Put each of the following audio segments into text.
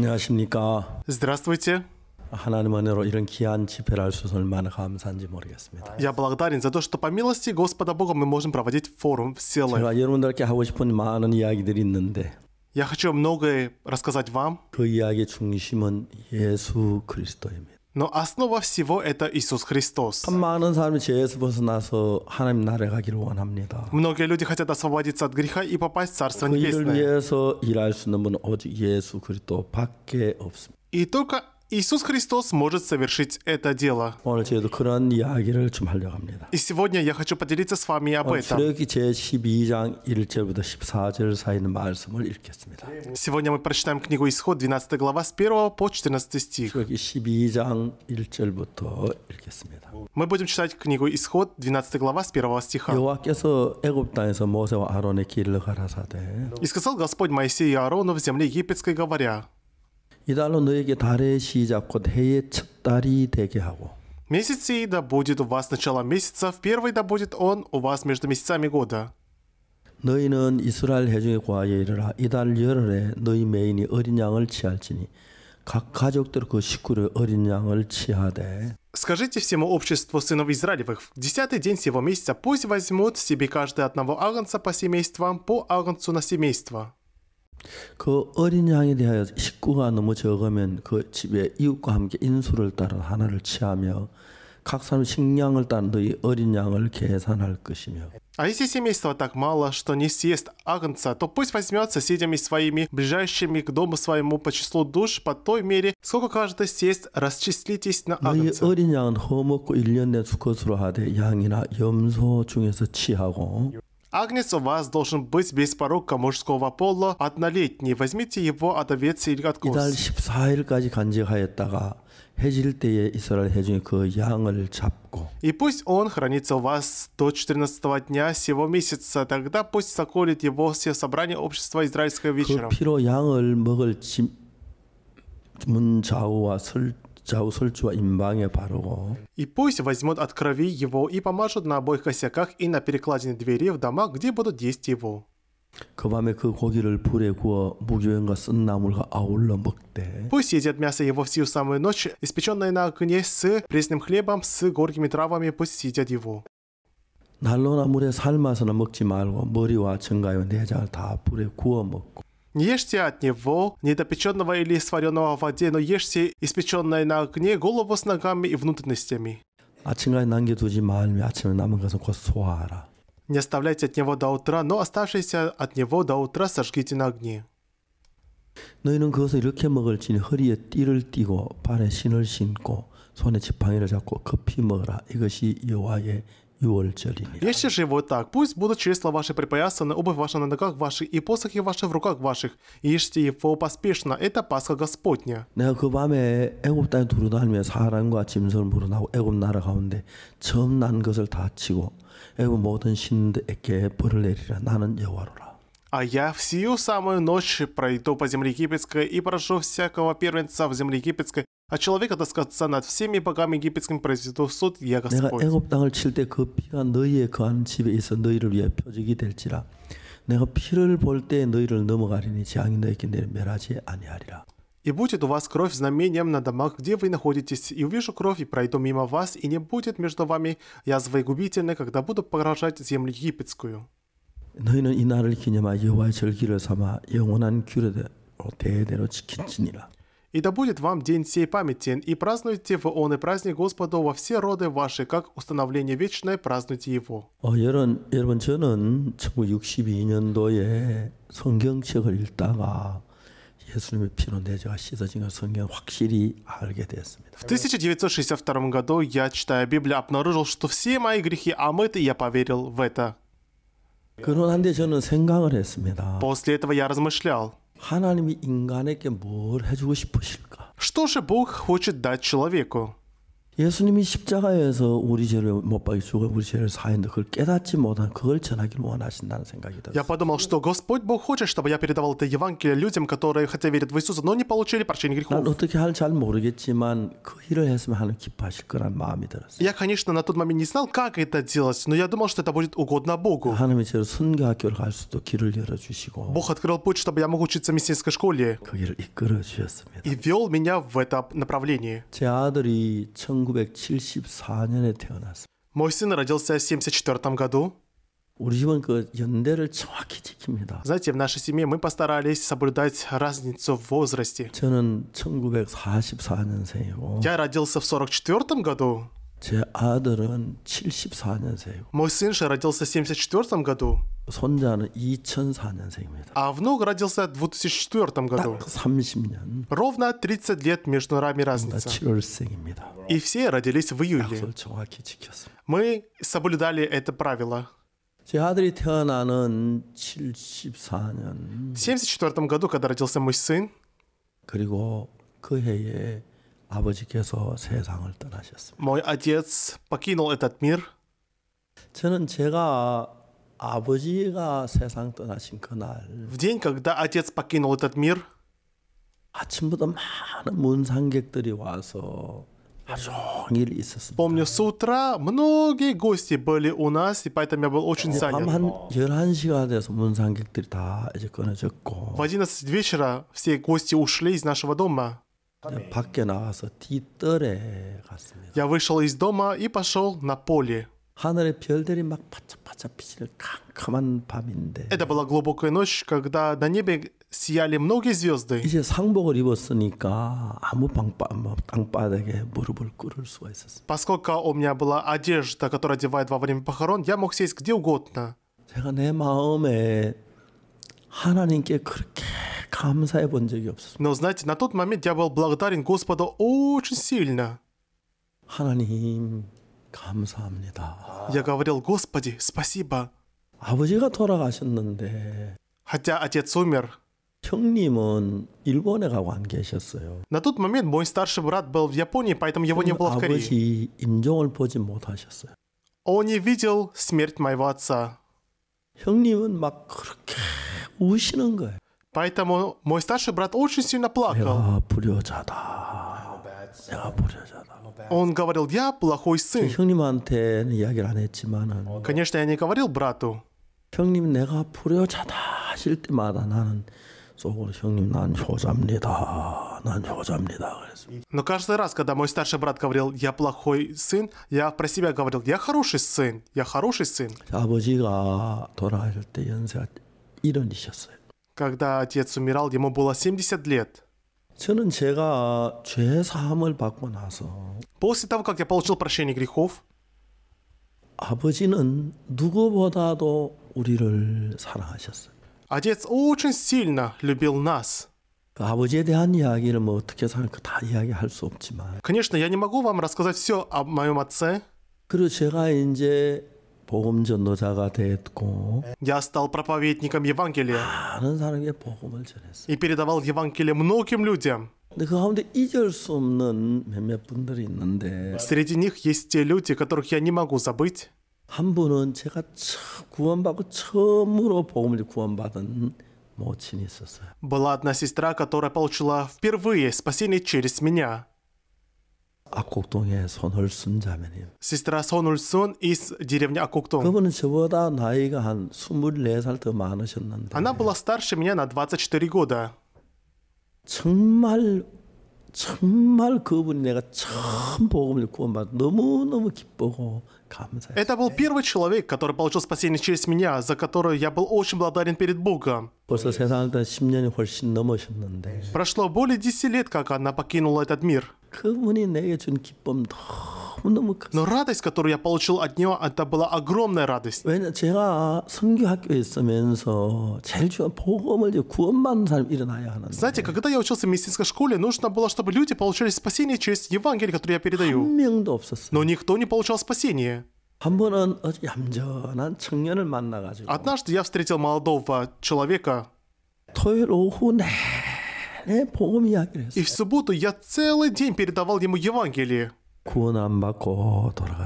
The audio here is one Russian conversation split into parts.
안녕하십니까. Здравствуйте. 하나님 은혜로 이런 귀한 집회를 할수 있어서 얼마나 감사한지 모르겠습니다. Я благодарен за то, что по милости Господа Бога мы можем проводить форум силы. 제가 여러분들께 하고 싶은 많은 이야기들이 있는데 Я хочу многое рассказать вам. 그 이야기 중심은 예수 그리스도입니다. Но основа всего это Иисус Христос. Многие люди хотят освободиться от греха и попасть в Царство Небесное. И только Иисус Христос может совершить это дело. И сегодня я хочу поделиться с вами об этом. Сегодня мы прочитаем книгу Исход, 12 глава, с 1 по 14 стих. Мы будем читать книгу Исход, 12 глава, с 1 стиха. «И сказал Господь Моисею и Аарону в земле египетской, говоря, 이 달로 너에게 달의 시작 곧 해의 첫 달이 되게 하고 да будет у вас начало месяца, в первый да будет он у вас между месяцами года. 너희는 이스라엘 회중의 과에 이르라 이달 열흘에 너희 메인이 어린 양을 취할지니 각 가족들 그 식구를 어린 양을 취하되 Скажите всему обществу сынов Израилевых, в десятый день сего месяца пусть возьмут себе каждый одного агнца по семействам, по агнцу на семейство. 그 어린 양에 대하여 식구가 너무 적으면 그 집에 이웃과 함께 인수를 따라 하나를 취하며 각 사람 식량을 따라 너희 어린 양을 계산할 것이며. А если семейства так мало, что не съест агнца, то пусть возьмет соседями своими, ближайшими к дому своему по числу душ, по той мере, сколько каждый съест, расчислитесь на агнца. 어린 양은 허먹고 1년 내 수컷으로 하되 양이나 염소 중에서 취하고 Агнец у вас должен быть без порока мужского пола однолетний. Возьмите его от овец или от коз. И пусть он хранится у вас до 14 дня сего месяца, тогда пусть соколит его все собрания общества израильского вечером. И пусть возьмут от крови его и помажут на обоих косяках и на перекладине двери в домах, где будут есть его. Пусть едят мясо его всю самую ночь, испеченное на огне с пресным хлебом, с горькими травами, пусть съедят его. 날로나 물에 삶아서는 먹지 말고 머리와 증가와 내장을 다 불에 구워 먹고 не ешьте от него недопеченного или сваренного в воде, но ешьте испеченное на огне голову с ногами и внутренностями. Не оставляйте от него до утра, но оставшиеся от него до утра сожгите на огне. 너희는 그것을 이렇게 먹을지니 허리에 띠를 띠고 발에 신을 신고 손에 지팡이를 잡고 급히 먹으라 이것이 여호와의 и Если же вот так, пусть будут числа ваши припоясаны, обувь ваша на ногах ваших, и посохи ваши в руках ваших, ешьте его поспешно, это Пасха Господня. А я всю самую ночь пройду по земле египетской и прошу всякого первенца в земле египетской а человек отоскаться над всеми богами египетским произведет суд, я Господь. 내가 애굽 땅을 칠때그 피가 너희의 간 집에 있어 너희를 위해 표적이 될지라. 내가 피를 볼때 너희를 넘어가리니 재앙이 너희에게 내려멸하지 아니하리라. И будет у вас кровь знамением на домах, где вы находитесь, и увижу кровь, и пройду мимо вас, и не будет между вами язвы губительной, когда буду поражать землю египетскую. 너희는 이 날을 기념하여 여호와의 절기를 삼아 영원한 규례로 대대로 지킨지니라. И да будет вам день сей памятен, и празднуйте в он и праздник Господу во все роды ваши, как установление вечное празднуйте его. 어, 여러분, 여러분 저는 1962년도에 성경책을 읽다가 예수님의 피로 내 씻어진 걸 성경 확실히 알게 되었습니다. В 1962 году я, читая Библию, обнаружил, что все мои грехи омыты, и я поверил в это. 그런데 저는 생각을 했습니다. После этого я размышлял. 하나님이 인간에게 뭘 해주고 싶으실까? Что же Бог хочет дать человеку? 예수님이 십자가에서 우리 죄를 못 박이시고 우리 죄를 사했는데 그걸 깨닫지 못한 그걸 전하기를 원하신다는 생각이 들어요. Я подумал, что Господь Бог хочет, чтобы я передавал это Евангелие людям, которые хотя верят в Иисуса, но не получили прощения грехов. 난 어떻게 할잘 모르겠지만 그 일을 했으면 하나님 기뻐하실 거란 마음이 들었어요. Я, конечно, на тот момент не знал, как это делать, но я думал, что это будет угодно Богу. 하나님이 저를 선교학교를 갈 수도 길을 열어주시고 Бог открыл путь, чтобы я мог учиться в миссийской школе. 그 길을 이끌어 주셨습니다. И вел меня в это направление. 제 아들이 천국 1974년에 태어났습니다. Мойсин родился в 1974 году. 우리 집은 그 연대를 정확히 지킵니다. Знаете, в нашей семье мы постарались соблюдать разницу в возрасте. 저는 1944년생이고. Я родился в 44 году. Мой сын 년생이고 родился в 1974 году. 손자는 А внук родился в 2004 году. 딱 30년. Ровно 30 лет между нами разница. И все родились в июле. Мы соблюдали это правило. 제 아들이 태어나는 В 1974 году, когда родился мой сын. 아버지께서 세상을 떠나셨습니다. Мой отец покинул этот мир. 저는 제가 아버지가 세상 떠나신 그날 В день, когда отец покинул этот мир, 아침부터 많은 문상객들이 와서 하루 종일 있었습니다. помню, с утра многие гости были у нас, и поэтому я был очень занят. 밤한 11시가 돼서 문상객들이 다 이제 끊어졌고 В 11 вечера все гости ушли из нашего дома. Э, 밖에 나와서 뒤뜰에 갔습니다. Я вышел из дома и пошел на поле. 하늘의 별들이 막 바짝바짝 피는 캄캄한 밤인데. Это была глубокая ночь, когда на небе сияли многие звезды. 이제 상복을 입었으니까 아무 땅바닥에 무릎을 꿇을 수가 있었어요. Поскольку у меня была одежда, которую одевает во время похорон, я мог сесть где угодно. 제가 내 마음에 하나님께 그렇게 감사해 본 적이 없었어요. Но знаете, на тот момент я был благодарен Господу очень сильно. 하나님 감사합니다. Я говорил, Господи, спасибо. 아버지가 돌아가셨는데 Хотя отец умер. 형님은 일본에 가고 안 계셨어요. На тот момент мой старший брат был в Японии, поэтому его не было в Корее. 아버지 임종을 보지 못하셨어요. Он не видел смерть моего отца. 형님은 막 그렇게 우시는 거예요. Поэтому мой старший брат очень сильно плакал. 불효자다. 내가 불효자다. Он говорил, я плохой сын. 형님한테는 이야기를 안 했지만은. Конечно, я не говорил брату. 형님, 내가 불효자다 하실 때마다 나는 소고를 형님 난 효자입니다. 난 효자입니다. Но каждый раз, когда мой старший брат говорил «я плохой сын», я про себя говорил «я хороший сын, я хороший сын». 아버지가 돌아가실 때 연세가 70 Когда отец умирал, ему было 70 лет. После того, как я получил прощение грехов, 아버지는 누구보다도 우리를 사랑하셨어요. Отец очень сильно любил нас. Конечно, я не могу вам рассказать все о моем отце. 그리고 제가 이제 복음 전도자가 Я стал проповедником Евангелия. А, И передавал Евангелие многим людям. Среди них есть те люди, которых я не могу забыть. 한 분은 제가 구원받고 처음으로 복음을 구원받은 모친이 있었어요. Была одна сестра, которая получила впервые спасение через меня. 악곡동의 손울순 자매님. Сестра 손울순 из деревни Акуктон. 그분은 저보다 나이가 한 24살 더 많으셨는데. Она была старше меня на 24 года. 정말 정말 그분이 내가 처음 복음을 구원받 너무 너무 기쁘고 Это был первый человек, который получил спасение через меня, за которое я был очень благодарен перед Богом. Прошло более 10 лет, как она покинула этот мир. Но радость, которую я получил от нее, это была огромная радость. Знаете, когда я учился в мистической школе, нужно было, чтобы люди получали спасение через Евангелие, которое я передаю. Но никто не получал спасение. Однажды я встретил молодого человека. И в субботу я целый день передавал ему Евангелие.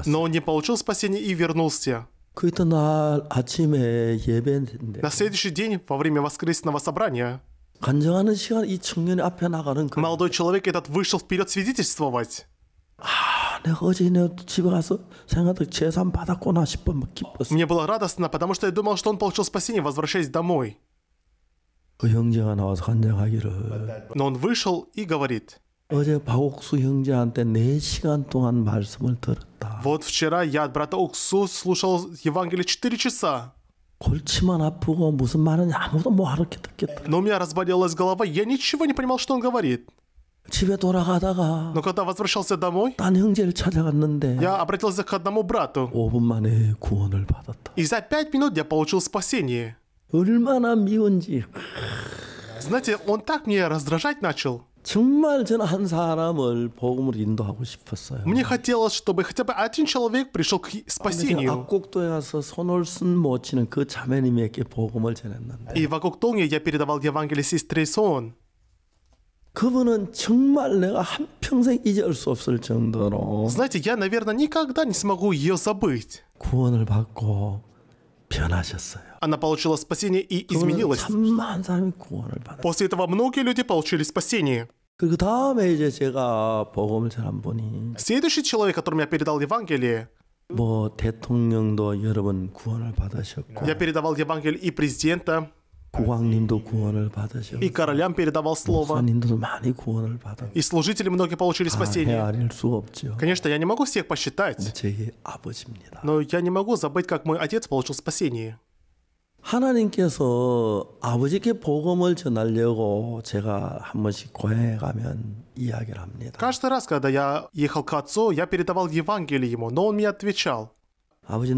Но он не получил спасения и вернулся. На следующий день во время воскресного собрания. Молодой человек этот вышел вперед свидетельствовать. 내가 어제 집에 가서 생각도 재산 받았구나 싶어 막 기뻤어. Мне было радостно, потому что я думал, что он получил спасение, возвращаясь домой. 그 형제가 나와서 간증하기를. Но он вышел и говорит. 어제 박옥수 형제한테 4시간 동안 말씀을 들었다. Вот вчера я от брата Уксу слушал Евангелие четыре часа. 골치만 아프고 무슨 말은 아무도 못 알아듣겠다. Но у меня разболелась голова, я ничего не понимал, что он говорит. 집에 돌아가다가 Но когда возвращался домой, 딴 형제를 찾아갔는데 я обратился к одному брату. 5분 만에 구원을 받았다. И за пять минут я получил спасение. 얼마나 미운지. Знаете, он так меня раздражать начал. 정말 저는 한 사람을 복음으로 인도하고 싶었어요. Мне хотелось, чтобы хотя бы один человек пришел к спасению. 압곡도에 가서 손올순 모치는 그 자매님에게 복음을 전했는데. И в Акуктонге я передавал Евангелие сестре Сон. 그분은 정말 내가 한평생 잊을 수 없을 정도로 Знаете, я, наверное, никогда не смогу ее забыть. 구원을 받고 변하셨어요. Она получила спасение и изменилась. После этого многие люди получили спасение. 그 Следующий человек, которому я передал Евангелие, 뭐 대통령도 여러 번 구원을 я передавал Евангелие и президента, и королям передавал слово. И служители многие получили спасение. Конечно, я не могу всех посчитать, но я не могу забыть, как мой отец получил спасение. 하나님께서 아버지께 복음을 전하려고 제가 한 번씩 고향에 가면 이야기를 합니다. Каждый раз, когда я ехал к отцу, я передавал Евангелие ему, но он мне отвечал. Отец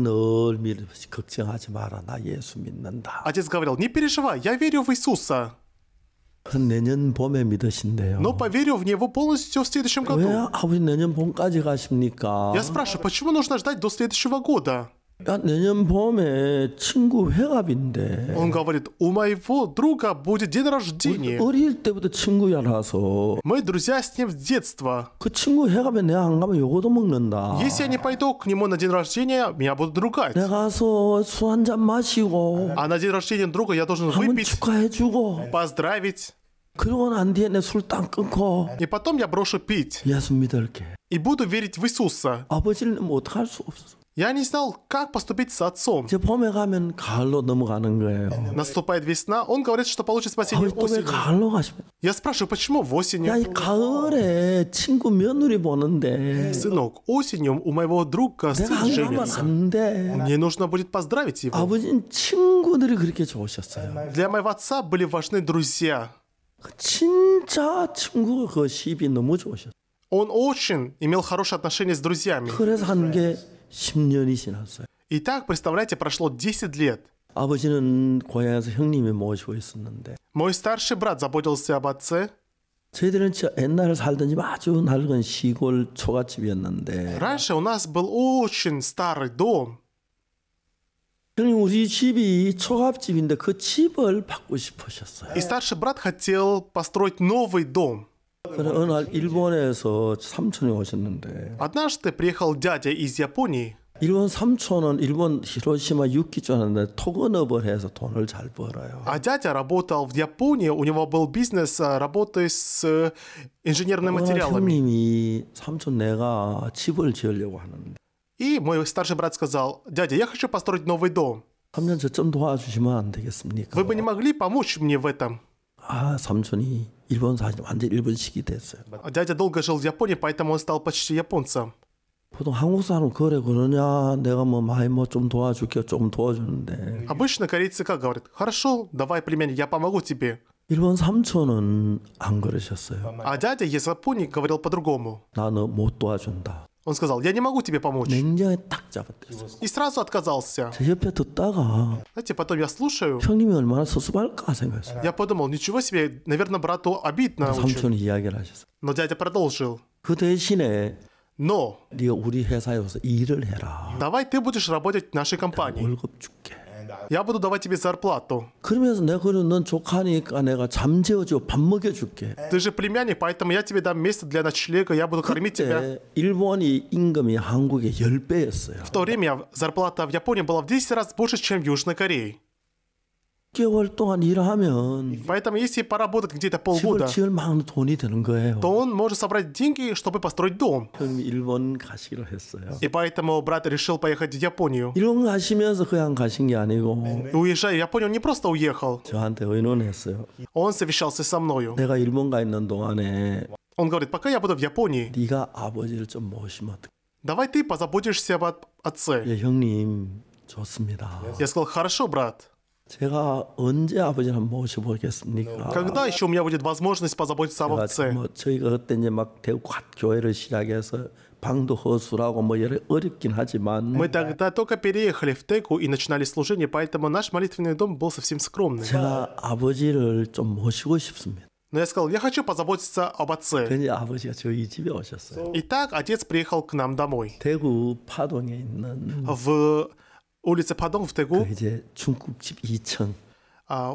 говорил, не переживай, я верю в Иисуса. Но поверю в Него полностью в следующем году. Я спрашиваю, почему нужно ждать до следующего года? 야 내년 봄에 친구 회갑인데. Он говорит, у моего друга будет день рождения. 어릴 때부터 친구야라서. Мы друзья с ним с детства. 그 친구 회갑에 내가 안 가면 요거도 먹는다. Если я не пойду к нему на день рождения, меня будут ругать. 내가 가서 술한잔 마시고. А на день рождения друга я должен выпить. 축하해주고. Поздравить. 그러고 난 뒤에 내술딱 끊고. И потом я брошу пить. 예수 믿을게. И буду верить в Иисуса. 아버지를 못할 수 없어. Я не знал, как поступить с отцом. Наступает весна, он говорит, что получит спасение а осенью. Я спрашиваю, почему в осенью? Сынок, осенью у моего друга сын женится. Мне нужно будет поздравить его. Для моего отца были важны друзья. Он очень имел хорошие отношения с друзьями. 10년이 지났어요. Итак, представляете, прошло 10 лет. 아버지는 고향에서 형님이 모시고 있었는데 Мой старший брат заботился об отце. 저희들은 진짜 옛날에 살던 집 아주 낡은 시골 초가집이었는데 Раньше у нас был очень старый дом. 형님 우리 집이 초가집인데 그 집을 받고 싶으셨어요. И старший брат хотел построить новый дом. Однажды приехал дядя из Японии. 일본 삼촌은 일본 히로시마 6기조 하는데 토건업을 해서 돈을 잘 벌어요. А дядя работал в Японии, у него был бизнес а, работы с э, инженерными материалами. 형님이 삼촌 내가 집을 지으려고 하는데. И мой старший брат сказал, дядя, я хочу построить новый дом. 3년 도와주시면 안 되겠습니까? Вы бы не могли помочь мне в этом? а Самсун이 일본 사실 완전 일본식이 됐어요. А дядя долго жил в Японии, поэтому он стал почти японцем. 보통 한국 사람 그래 그러냐 내가 뭐 많이 뭐좀 도와줄게 좀 도와주는데. Обычно корейцы как говорят, хорошо, давай племянник, я помогу тебе. 일본 삼촌은 안 그러셨어요. А дядя из Японии говорил по-другому. 나는 못 도와준다. Он сказал, я не могу тебе помочь. И сразу отказался. Знаете, потом я слушаю. Я подумал, ничего себе, наверное, брату обидно очень. Но дядя продолжил. Но давай ты будешь работать в нашей компании я буду давать тебе зарплату. 그러면서 내가 그는 넌 조카니까 내가 잠재워줘 밥 먹여줄게. Ты же племянник, поэтому я тебе дам место для ночлега, я буду кормить тебя. 일본이 임금이 한국의 10배였어요. В то время зарплата в Японии была в 10 раз больше, чем в Южной Корее. 6개월 동안 일을 Поэтому если поработать где-то 집을 полгода, 지을 돈이 드는 거예요. то он может собрать деньги, чтобы построить дом. 형님이 일본 가시기로 했어요. И поэтому брат решил поехать в Японию. 일본 가시면서 그냥 가신 게 아니고 Уезжая в Японию, он не просто уехал, 저한테 의논했어요. он совещался со мною. 내가 일본 가 있는 동안에 Он говорит, пока я буду в Японии, 네가 아버지를 좀 모시면 어떡해? давай ты позаботишься об от- отце. 예, 형님 좋습니다. Я сказал, хорошо, брат. 제가 언제 아버지를 모셔보겠습니까? Когда еще у меня будет возможность позаботиться об отце? 뭐 저희가 그때 이제 막 대구 교회를 시작해서 방도 허술하고 뭐 여러 어렵긴 하지만 Мы тогда только переехали в Теку и начинали служение, поэтому наш молитвенный дом был совсем скромный. 제가 아버지를 좀 모시고 싶습니다. Но я сказал, я хочу позаботиться об отце. Итак, отец приехал к нам домой. В улица Подонвтегу. 이제 중국집 2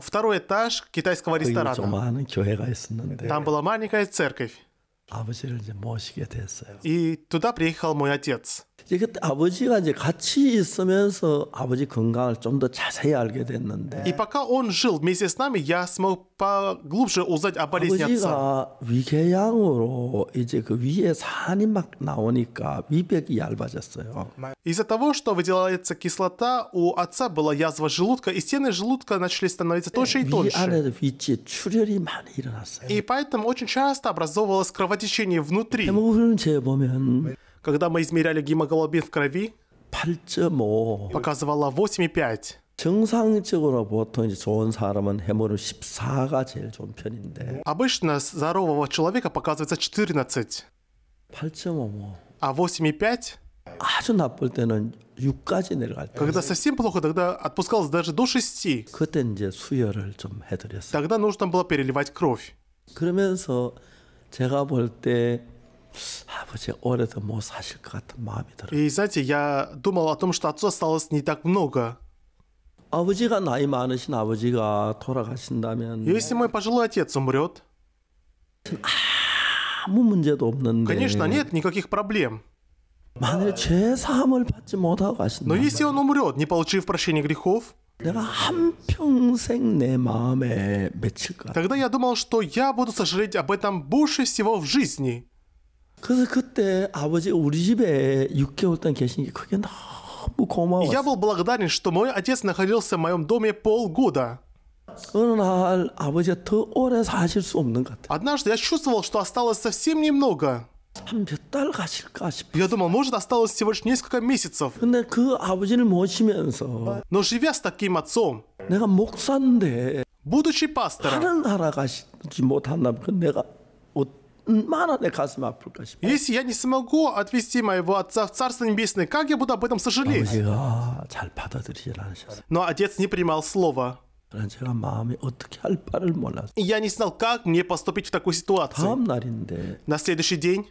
второй этаж китайского ресторана. Там была маленькая церковь. А и туда приехал мой отец. 이것 아버지가 이제 같이 있으면서 아버지 건강을 좀 더 자세히 알게 됐는데. И пока он жил вместе с нами, я смог поглубже узнать о болезни отца. 아버지가 위궤양으로 이제 그 위에 산이 막 나오니까 위벽이 얇아졌어요. Из-за того, что выделяется кислота, у отца была язва желудка, и стены желудка начали становиться тоньше и тоньше. И поэтому очень часто образовывалось кровотечение внутри. Когда мы измеряли гемоглобин в крови, 8.5. показывала 8,5. 정상적으로 보통 이제 좋은 사람은 헤모를 14가 제일 좋은 편인데. Обычно здорового человека показывается 14. 8.5. А 8,5? 아주 나쁠 때는 6까지 내려갈 때. Когда совсем плохо, тогда отпускалось даже до 6. 그때 이제 수혈을 좀 해드렸어요. Тогда нужно было переливать кровь. 그러면서 제가 볼때 아버지의 오래도 못 사실 И знаете, я думал о том, что отцу осталось не так много. 아버지가 나이 많으신 아버지가 돌아가신다면 Если мой пожилой отец умрет, 아무 а, Конечно, нет никаких проблем. Но если он умрет, не получив прощения грехов, Тогда я думал, что я буду сожалеть об этом больше всего в жизни. 그래서 그때 아버지 우리 집에 6개월 동안 계신 게 그게 너무 고마웠어요. Я был благодарен, что мой отец находился в моем доме полгода. 어느 날 아버지가 더 오래 사실 수 없는 것 같아요. Однажды я чувствовал, что осталось совсем немного. 한몇달 가실까 싶어. Я думал, может, осталось всего лишь несколько месяцев. 근데 그 아버지를 모시면서 Но живя с таким отцом, 내가 목사인데 будучи пастором, 사랑하러 가시지 못한다면 내가 если я не смогу отвести моего отца в Царство Небесное, как я буду об этом сожалеть? А, Но отец не принимал слова. я не знал, как мне поступить в такой ситуации. На следующий день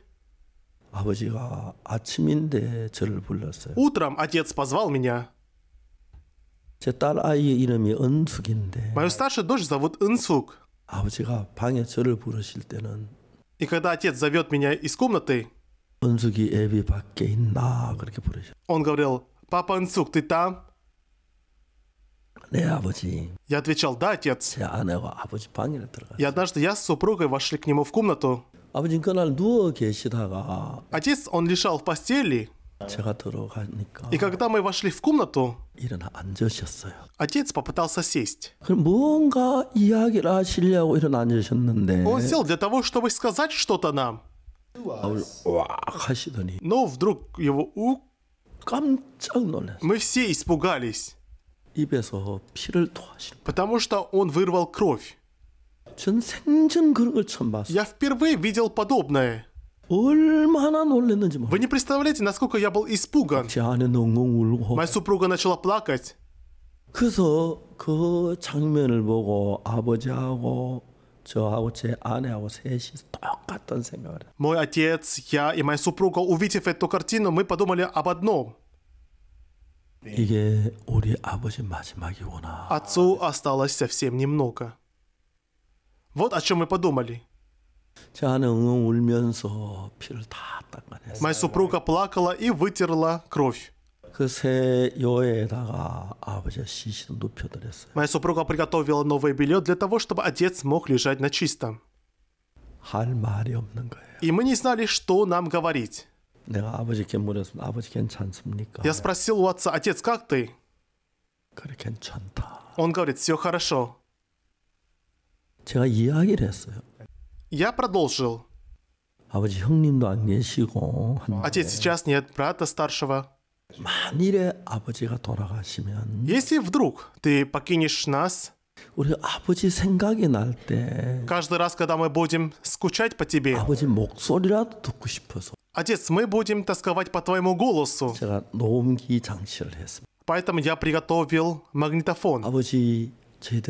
а а, Утром отец позвал меня. Мою старшую дочь зовут Инсук. 아버지가 방에 저를 부르실 때는 и когда отец зовет меня из комнаты, он говорил, «Папа Инсук, ты там?» Я отвечал, «Да, отец». И однажды я с супругой вошли к нему в комнату. Отец, он лежал в постели, 제가 들어가니까 И когда мы вошли в комнату, 일어나 앉으셨어요. отец попытался сесть. 그럼 뭔가 이야기를 하시려고 일어나 앉으셨는데 Он сел для того, чтобы сказать что-то нам. 밥을 하시더니 Но вдруг его у... 깜짝 놀랐어요. Мы все испугались, 입에서 피를 토하시는 потому что он вырвал кровь. 전 생전 그런 걸 처음 봤어요. Я впервые видел подобное. Вы не представляете, насколько я был испуган. Моя супруга начала плакать. 그래서 Мой отец, я и моя супруга, увидев эту картину, мы подумали об одном. 이게 Отцу осталось совсем немного. Вот о чем мы подумали. Моя супруга плакала и вытерла кровь. Моя супруга приготовила новое белье для того, чтобы отец мог лежать на чистом. И мы не знали, что нам говорить. Я спросил у отца, отец, как ты? Он говорит, все хорошо. 제가 이야기를 했어요. Я продолжил. А отец сейчас нет, брата старшего. Если вдруг ты покинешь нас, каждый раз, когда мы будем скучать по тебе, Отец, мы будем тосковать по твоему голосу. Поэтому я приготовил магнитофон. Если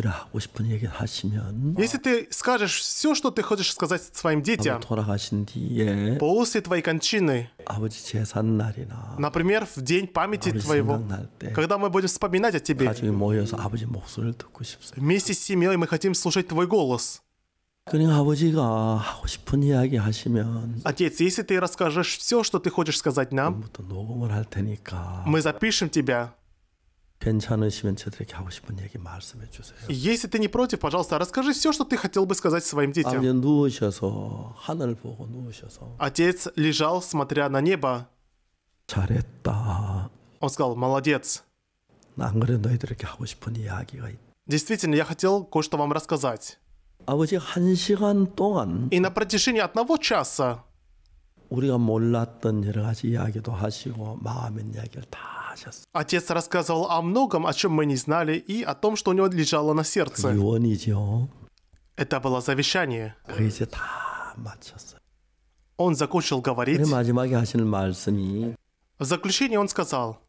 ты скажешь все, что ты хочешь сказать своим детям после твоей кончины, например, в день памяти твоего, когда мы будем вспоминать о тебе, вместе с семьей мы хотим слушать твой голос. Отец, если ты расскажешь все, что ты хочешь сказать нам, мы запишем тебя если ты не против, пожалуйста, расскажи все, что ты хотел бы сказать своим детям. Отец лежал, смотря на небо. Он сказал, молодец. Действительно, я хотел кое-что вам рассказать. И на протяжении одного часа. 우리가 몰랐던 여러 가지 이야기도 하시고 마음의 이야기를 다 하셨어요. Отец рассказывал о многом, о чем мы не знали, и о том, что у него лежало на сердце. 유언이죠. Это было завещание. 그 이제 다 마쳤어요. Он закончил говорить. 마지막에 하시는 말씀이. В заключение он сказал.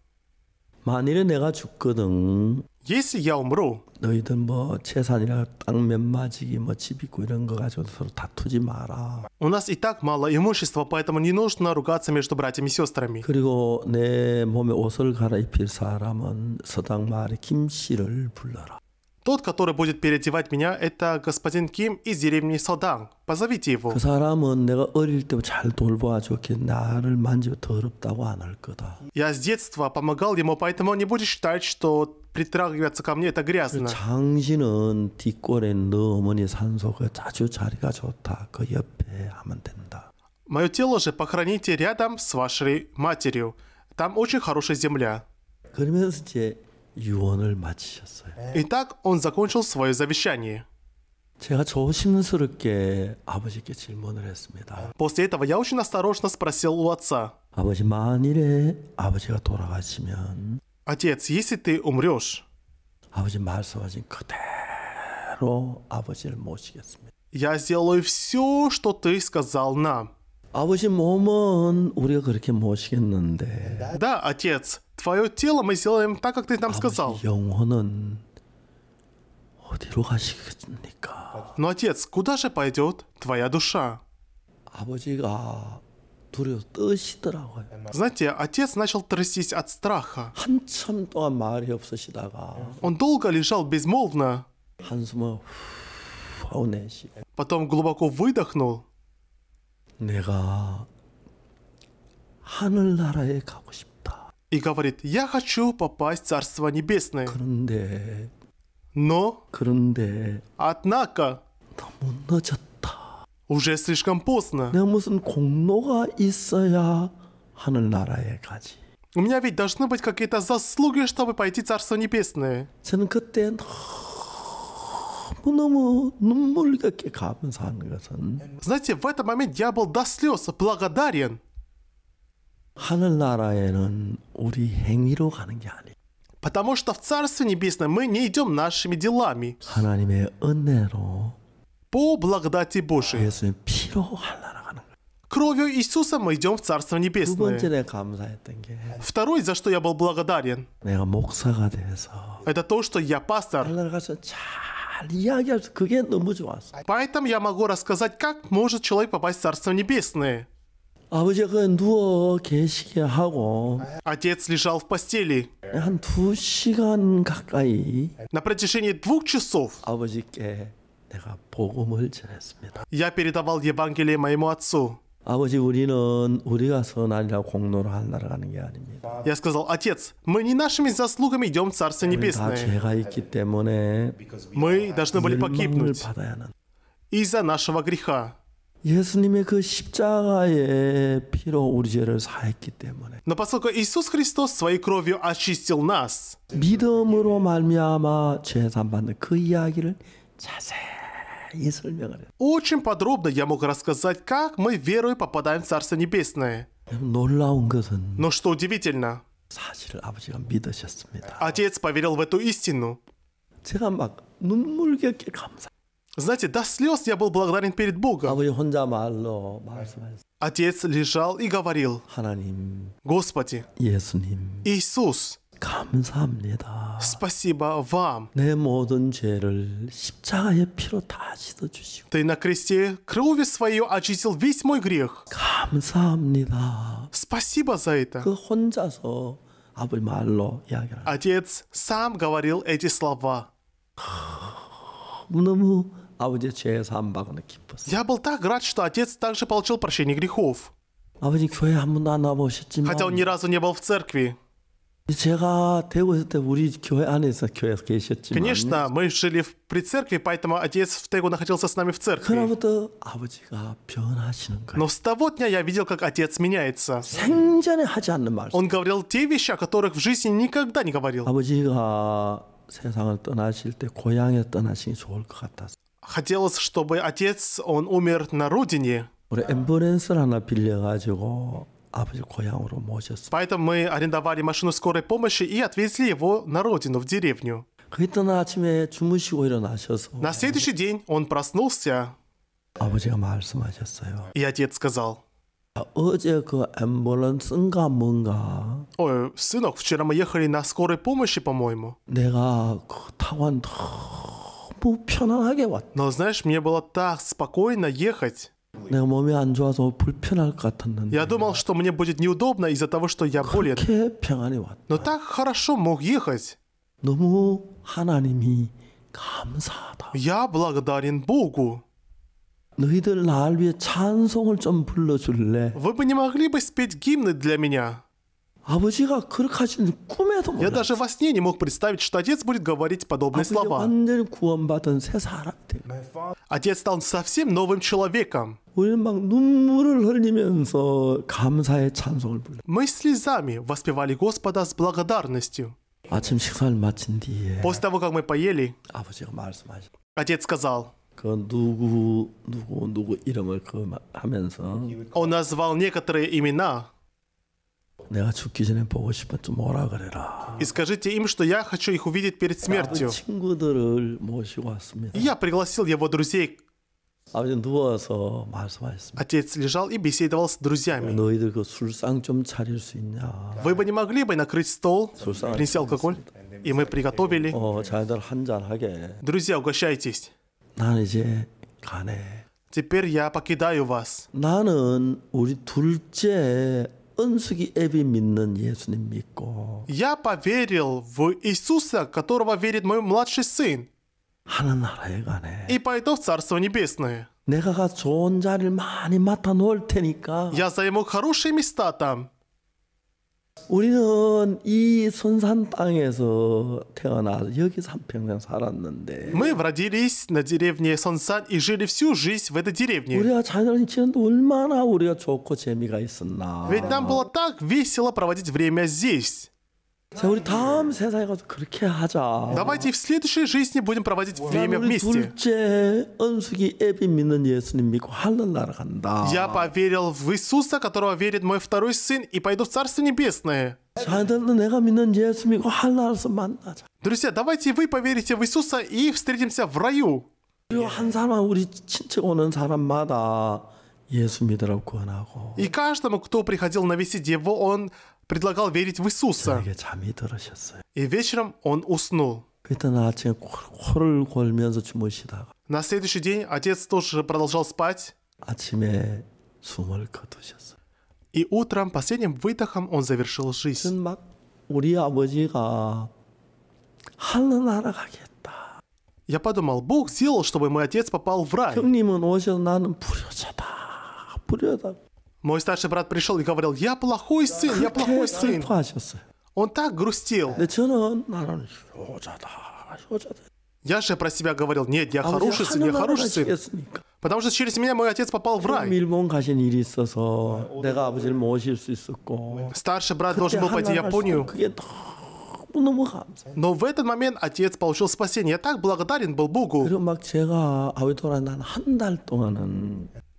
만일에 내가 죽거든 예수 이름으로 너희들 뭐 재산이나 땅몇 마지기 뭐 집 있고 이런 거 가지고 서로 다투지 마라. У нас и так мало имущества, поэтому не нужно ругаться между братьями и сестрами. 그리고 내 몸에 옷을 갈아입힐 사람은 서당 말에 김씨를 불러라. Тот, который будет переодевать меня, это господин Ким из деревни Садан. Позовите его. Я с детства помогал ему, поэтому он не будет считать, что притрагиваться ко мне это грязно. Мое тело же похороните рядом с вашей матерью. Там очень хорошая земля. Э. Итак, он закончил свое завещание. 제가 조심스럽게 아버지께 질문을 했습니다. После этого я очень осторожно спросил у отца. 아버지 만일에 아버지가 돌아가시면 Отец, если ты умрешь, 아버지 말씀하신 그대로 아버지를 모시겠습니다. Я сделаю все, что ты сказал нам. 아버지 몸은 우리가 그렇게 모시겠는데. Да, отец, твое тело мы сделаем так, как ты нам а сказал. Но отец, куда же пойдет твоя душа? Знаете, отец начал трястись от страха. Он долго лежал безмолвно. Потом глубоко выдохнул. 내가 и говорит, я хочу попасть в Царство Небесное. 그런데, Но, 그런데, однако, уже слишком поздно. У меня ведь должны быть какие-то заслуги, чтобы пойти в Царство Небесное. 저는 그때 너무너무 Знаете, в этот момент я был до слез благодарен. 하늘나라에는 우리 행위로 가는 게 아니에요. Потому что в Царстве Небесном мы не идем нашими делами. 하나님의 은혜로 по благодати Божией. 예수님 피로 날아가는 거예요. Кровью Иисуса мы идем в Царство Небесное. Второй, за что я был благодарен, это то, что я пастор. Поэтому я могу рассказать, как может человек попасть в Царство Небесное. Отец лежал в постели. На протяжении двух часов я передавал Евангелие моему отцу. Я сказал, отец, мы не нашими заслугами идем в Царство Небесное. Мы должны были погибнуть из-за нашего греха. Но поскольку Иисус Христос своей кровью очистил нас, 믿음으로 말미암아 그 이야기를 자세히 설명을. очень подробно я мог рассказать, как мы верой попадаем в Царство Небесное. Но что удивительно, Отец поверил в эту истину. 제가 막 눈물겹게 감사. Знаете, до слез я был благодарен перед Богом. А Отец лежал и говорил, Господи, Иисус, 감사합니다. Спасибо вам. 내 모든 죄를 십자가의 피로 다 씻어 주시고. Ты на кресте кровью своей очистил весь мой грех. 감사합니다. Спасибо за это. 그 혼자서 아버지 말로 이야기를. Отец сам говорил эти слова. 너무 я был так рад, что отец также получил прощение грехов. Хотя он ни разу не был в церкви. Конечно, мы жили в, при поэтому отец в Тегу находился с нами в церкви. Но с того дня я видел, как отец меняется. Он говорил те вещи, о которых в жизни никогда не говорил хотелось, чтобы отец, он умер на родине. Поэтому мы арендовали машину скорой помощи и отвезли его на родину, в деревню. На следующий день он проснулся. И отец сказал, Ой, сынок, вчера мы ехали на скорой помощи, по-моему. 뭐 편안하게 Но знаешь, мне было так спокойно ехать. Я думал, что мне будет неудобно из-за того, что я болен. Но так хорошо мог ехать. Я благодарен Богу. Вы бы не могли бы спеть гимны для меня? Я даже во сне не мог представить, что отец будет говорить подобные слова. Отец стал совсем новым человеком. Мы слезами воспевали Господа с благодарностью. После того, как мы поели, отец сказал, он назвал некоторые имена, и скажите им, что я хочу их увидеть перед смертью. Я пригласил его друзей Отец лежал и беседовал с друзьями. Вы бы не могли бы накрыть стол, принести алкоголь? И мы приготовили. Друзья, угощайтесь. Теперь я покидаю вас. 나는 우리 둘째 은숙이 앱이 믿는 예수님 믿고 Я поверил в Иисуса, которого верит мой младший сын. 하는 나라에 가네. И пойду в Царство Небесное. 내가 좋은 자리를 많이 맡아 놓을 테니까. Я займу хорошие места там. 우리는 이 선산 땅에서 태어나서 여기서 한평생 살았는데 Мы родились на деревне Сонсан и жили всю жизнь в этой деревне. 우리가 자녀를 지는데 얼마나 우리가 좋고 재미가 있었나. Ведь нам было так весело проводить время здесь. 자, 우리 다음 세상에 가서 그렇게 하자. Давайте в следующей жизни будем проводить время вместе. 둘째 은숙이 애비 믿는 예수님 믿고 하늘나라 간다. Я поверил в Иисуса, которого верит мой второй сын, и пойду в Царство Небесное. 자들도 내가 믿는 예수 믿고 하늘나라에서 만나자. Друзья, давайте вы поверите в Иисуса и встретимся в раю. 한 사람 우리 친척 오는 사람마다 예수 믿으라고 구원하고. И каждому, кто приходил навестить его, он предлагал верить в Иисуса. И вечером он уснул. На следующий день отец тоже продолжал спать. И утром, последним выдохом, он завершил жизнь. Я подумал, Бог сделал, чтобы мой отец попал в рай. Мой старший брат пришел и говорил, я плохой сын, я плохой сын. Он так грустил. Я же про себя говорил, нет, я а хороший сын, я хороший сын. Потому что через меня мой отец попал в рай. Старший брат должен был пойти в Японию. Ну, Но в этот момент отец получил спасение. Я так благодарен был Богу. А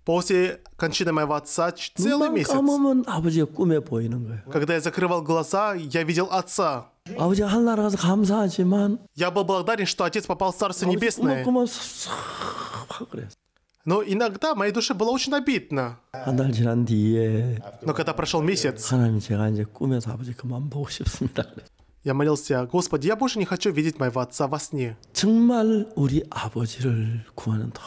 После кончины моего отца ну, целый месяц. Когда я закрывал глаза, я видел отца. А я был благодарен, что отец попал в Царство а Небесное. Но иногда моей душе было очень обидно. Но когда прошел месяц, я молился, Господи, я больше не хочу видеть моего отца во сне. 정말 우리 아버지를 구하는 더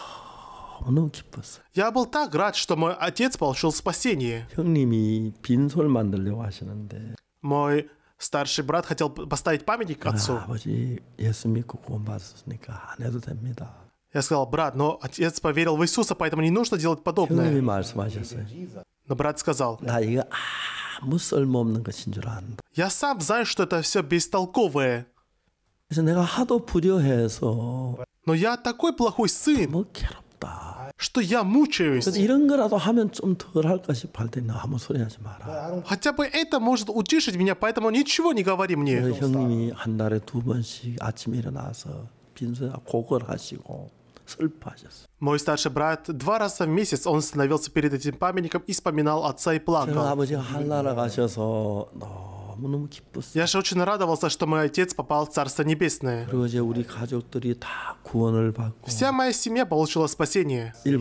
я был так рад, что мой отец получил спасение. Мой старший брат хотел поставить памятник отцу. Я сказал, брат, но отец поверил в Иисуса, поэтому не нужно делать подобное. Но брат сказал, я сам знаю, что это все бестолковое. Но я такой плохой сын. 없다. что я Хотя бы это может утешить меня, поэтому ничего не говори мне. 형님이 한 달에 두 번씩 아침에 일어나서 빈소에 고걸하시고 슬퍼하셨어요. Мой старший брат два раза в месяц он становился перед этим памятником и вспоминал отца и плакал. 아버지가 한나라 가셔서 너무 я же очень радовался, что мой отец попал в Царство Небесное. Вся моя семья получила спасение. И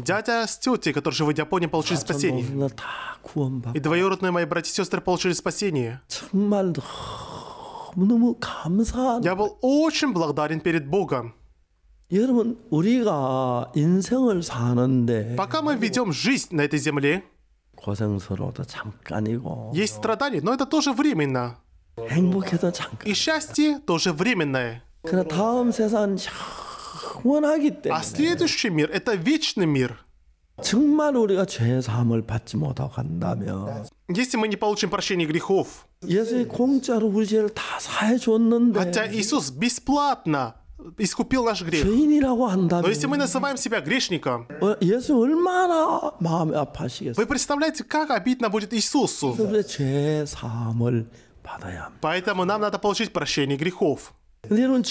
дядя с тетей, которые живут в Японии, получили спасение. И двоюродные мои братья и сестры получили спасение. Я был очень благодарен перед Богом. Пока мы ведем жизнь на этой земле, 고생스러워도 잠깐이고. Есть страдания, но это тоже временно. 행복해도 잠깐. И счастье тоже временное. 그나 다음 세상 영원하기 때문에. А следующий мир это вечный мир. 정말 우리가 죄 사함을 받지 못하고 간다면 Если мы не получим прощения грехов. 예수 공짜로 우리 죄를 다 사해 줬는데. Хотя Иисус бесплатно искупил наш грех. Но если мы называем себя грешником, вы представляете, как обидно будет Иисусу. Поэтому нам надо получить прощение грехов. Это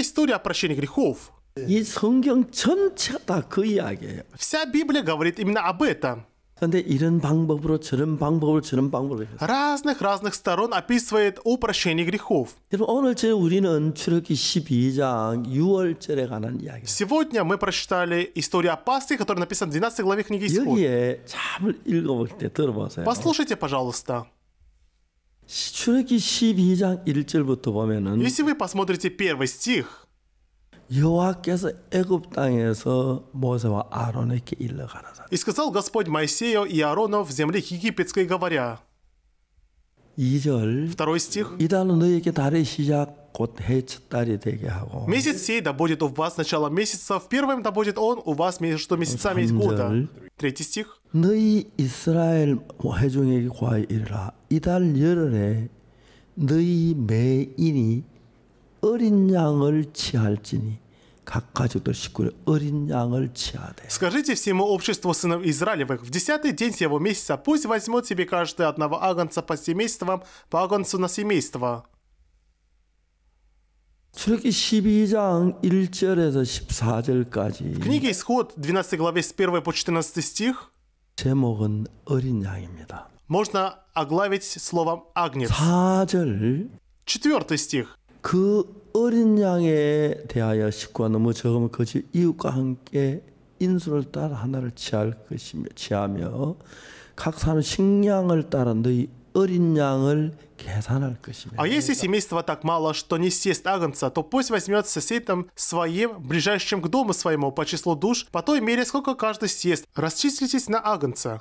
история о прощении грехов. Вся Библия говорит именно об этом. Разных-разных сторон описывает о прощении грехов. Сегодня мы прочитали историю о пасте, которая написана в 12 главе книги Исход. Послушайте, пожалуйста. Если вы посмотрите первый стих, 여호와께서 애굽 땅에서 모세와 아론에게 일러 가라사. И сказал Господь Моисею и Аарону в земле египетской, говоря. 2 Второй стих. 이 달은 너에게 달의 시작 곧 해달이 되게 하고. Месяц сей да будет у вас начало месяца, в первом, да будет он у вас между месяцами года. Третий стих. 너희 이스라엘 회중에게 과하여 이르라. 이달 열흘에 너희 매인이 어린 양을 취할지니 각 가족들 식구를 어린 양을 취하되. Скажите всему обществу сынов Израилевых, в десятый день сего месяца пусть возьмут себе каждый одного агнца по семействам, по агнцу на семейство. 출애기 12장 1절에서 14절까지. В книге Исход 12 главе с 1 по 14 стих 제목은 어린 양입니다. Можно оглавить словом агнец. 4절. Четвертый стих. 그 어린 양에 대하여 식구가 너무 적으면 그것이 이웃과 함께 인수를 따라 하나를 취할 것이며 취하며 각 사람 식량을 따라 너희 어린 양을 계산할 것이며. А если семейство так мало, что не съест агнца, то пусть возьмет соседом своим, ближайшим к дому своему, по числу душ, по той мере, сколько каждый съест. Расчислитесь на агнца.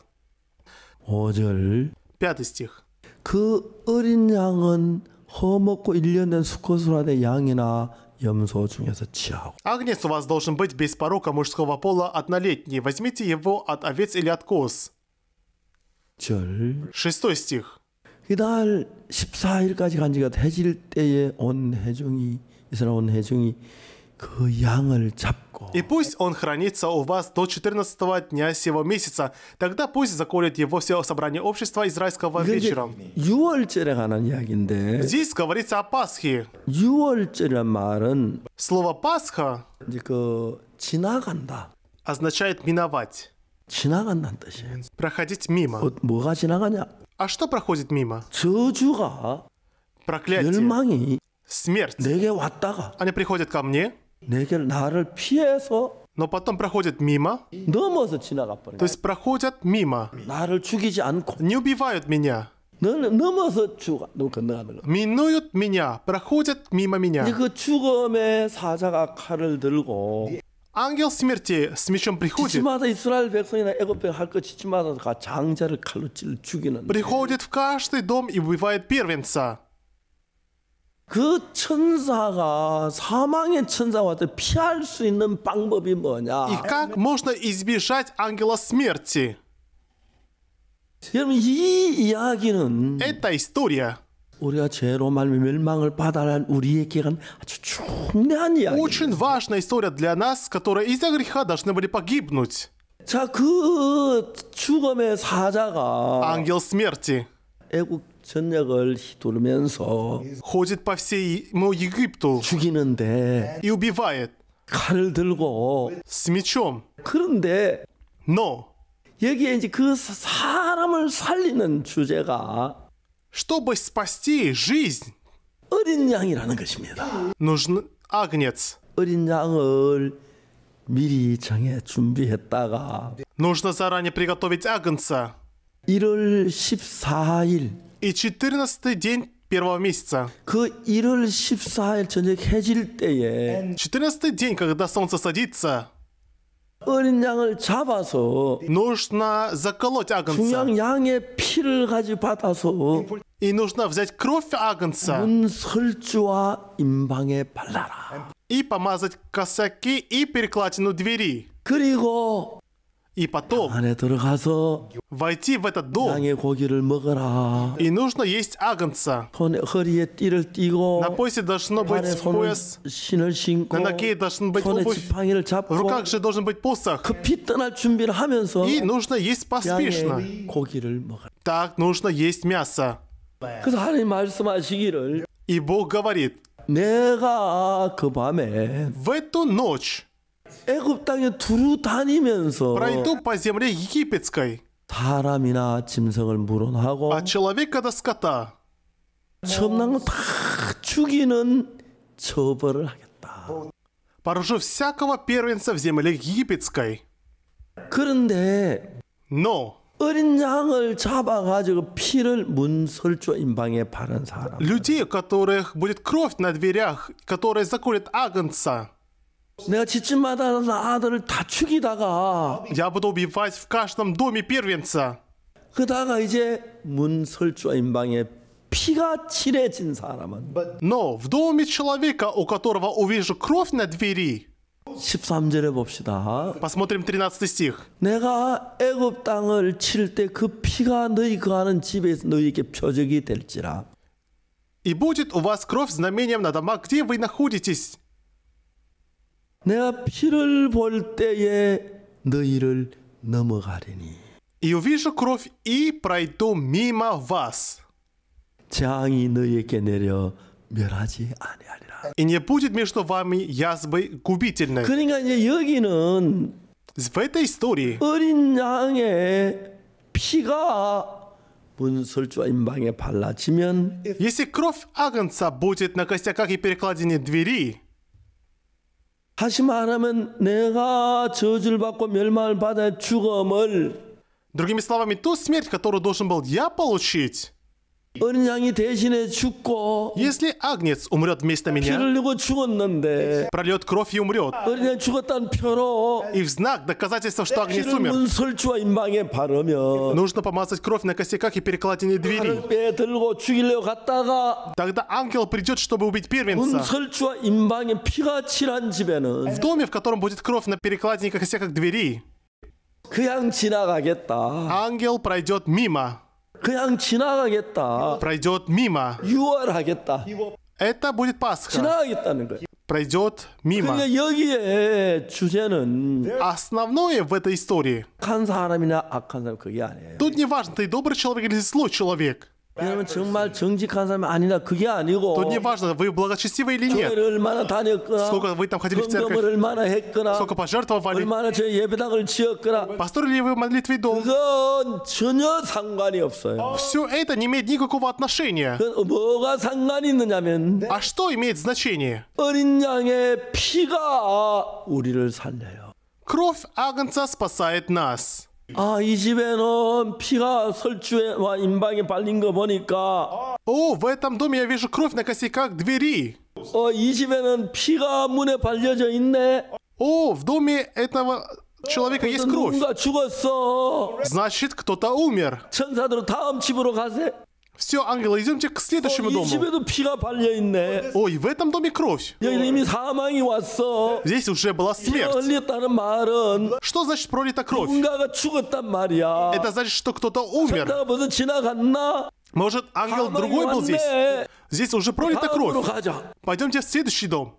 5 стих. 그 어린 양은 허먹고 일련된 수컷으로 양이나 염소 중에서 취하고. Агнец у вас должен быть без порока мужского пола однолетний. Возьмите его от овец или от коз. 절. 6 стих. 이달 14일까지 간지가 해질 때에 온 해중이 이스라엘 온 해중이 И пусть он хранится у вас до 14 дня сего месяца. Тогда пусть заколет его все собрание общества израильского вечером. Здесь говорится о Пасхе. Слово «Пасха» означает «миновать». Проходить мимо. А что проходит мимо? Проклятие. смерть. Они приходят ко мне. 내게 나를 피해서 Но потом проходят мимо. 넘어서 지나가 버려. То есть проходят мимо. 나를 죽이지 않고 Не убивают меня. 너- 넘어서 죽어 너 건너가는 거. Минуют меня, проходят мимо 이제 меня. 그 죽음의 사자가 칼을 들고 Ангел смерти с мечом приходит. 지치마다 이스라엘 백성이나 애굽 백성 할것 지치마다 가 장자를 칼로 찔러 죽이는. Приходит в каждый дом и убивает первенца. 그 천사가 사망의 천사한테 피할 수 있는 방법이 뭐냐? И как можно избежать ангела смерти? 여러분 이 이야기는 эта история 우리가 죄로 말미 멸망을 받아야 우리에게는 아주 중대한 이야기. Очень важная история для нас, которые из-за греха должны были погибнуть. 자, 그 죽음의 사자가 ангел смерти 애국 전략을 휘두르면서 ходит по всему Египту 죽이는데 и убивает 칼을 들고 с мечом 그런데 но 여기에 이제 그 사람을 살리는 주제가 чтобы спасти жизнь 어린 양이라는 것입니다. нужен агнец 어린 양을 미리 정해 준비했다가 нужно заранее приготовить агнца 1월 14일 и 14 день первого месяца. 그 14일 день, когда солнце садится, нужно заколоть агнца. И нужно взять кровь агнца и помазать косяки и перекладину двери. 그리고 и потом войти в этот дом. И нужно есть агнца. На поясе должно быть пояс. На ноге должен быть обувь. В руках же должен быть посох. И нужно есть поспешно. Так нужно есть мясо. И Бог говорит, в эту ночь 애굽 땅에 두루 다니면서 по земле египетской. 사람이나 짐승을 물어하고 от а человека до скота. 첨난 거다 죽이는 처벌을 하겠다. Поражу всякого первенца в земле египетской. 그런데 Но 어린 양을 잡아가지고 피를 문설주 임방에 바른 사람. Людей, у которых будет кровь на дверях, которые закурят агнца. 내가 집집마다 아들을 다 죽이다가 Я буду убивать в каждом доме первенца. 그다가 이제 문설주와 인방에 피가 칠해진 사람은 Но в доме человека, у которого увижу кровь на двери, 13절에 봅시다. посмотрим 13 стих. 내가 애굽 땅을 칠때그 피가 너희 거하는 집에서 너희에게 표적이 될지라. «И будет у вас кровь знамением на домах, где вы находитесь, 내 앞실을 볼 때에 너희를 넘어가리니. И увижу кровь и пройду мимо вас. 재앙이 너희에게 내려 멸하지 아니하리라. И не будет между вами язвы губительной. 그러니까 이제 여기는 в этой истории 어린 양의 피가 분설주와 임방에 발라지면 если кровь агнца будет на костяках и перекладине двери 하시마 안 내가 저주를 받고 멸망을 받아 죽음을 Другими словами, ту смерть, которую должен был я получить, если агнец умрет вместо меня, пролет кровь и умрет, и в знак доказательства, что агнец умер, нужно помазать кровь на косяках и перекладине двери. Тогда ангел придет, чтобы убить первенца. В доме, в котором будет кровь на перекладине и косяках двери, ангел пройдет мимо. 그냥 지나가겠다. Пройдет мимо. 유월하겠다. Это будет Пасха. 지나가겠다는 거예요. Пройдет мимо. 그러니까 여기에 주제는 Основное в этой истории. 악한 사람이나 악한 사람 그게 아니에요. Тут не важно, ты добрый человек или злой человек. 왜냐면 정말 정직한 사람이 아니라 그게 아니고 не важно, вы благочестивы или нет. сколько вы там ходили в церковь, 했거나 сколько пожертвовали, 얼마나 저 예배당을 지었거나 построили ли вы молитвы дом. 그건 전혀 상관이 없어요. Все это не имеет никакого отношения. 뭐가 상관이 있느냐면 а что имеет значение? 어린 양의 피가 우리를 살려요. Кровь Агнца спасает нас. 아, 이 집에는 피가 설주와 임방에 발린 거 보니까 О, в этом доме я вижу кровь на косяках двери. 어, 이 집에는 피가 문에 발려져 있네. О, в доме этого человека есть кровь. 누군가 죽었어. Значит, кто-то умер. 천사들 다음 집으로 가세. Все, Ангела, идемте к следующему дому. Ой, в этом доме кровь. Здесь уже была смерть. Что значит пролита кровь? Это значит, что кто-то умер. Может, ангел другой был здесь? Здесь уже пролита кровь. Пойдемте в следующий дом.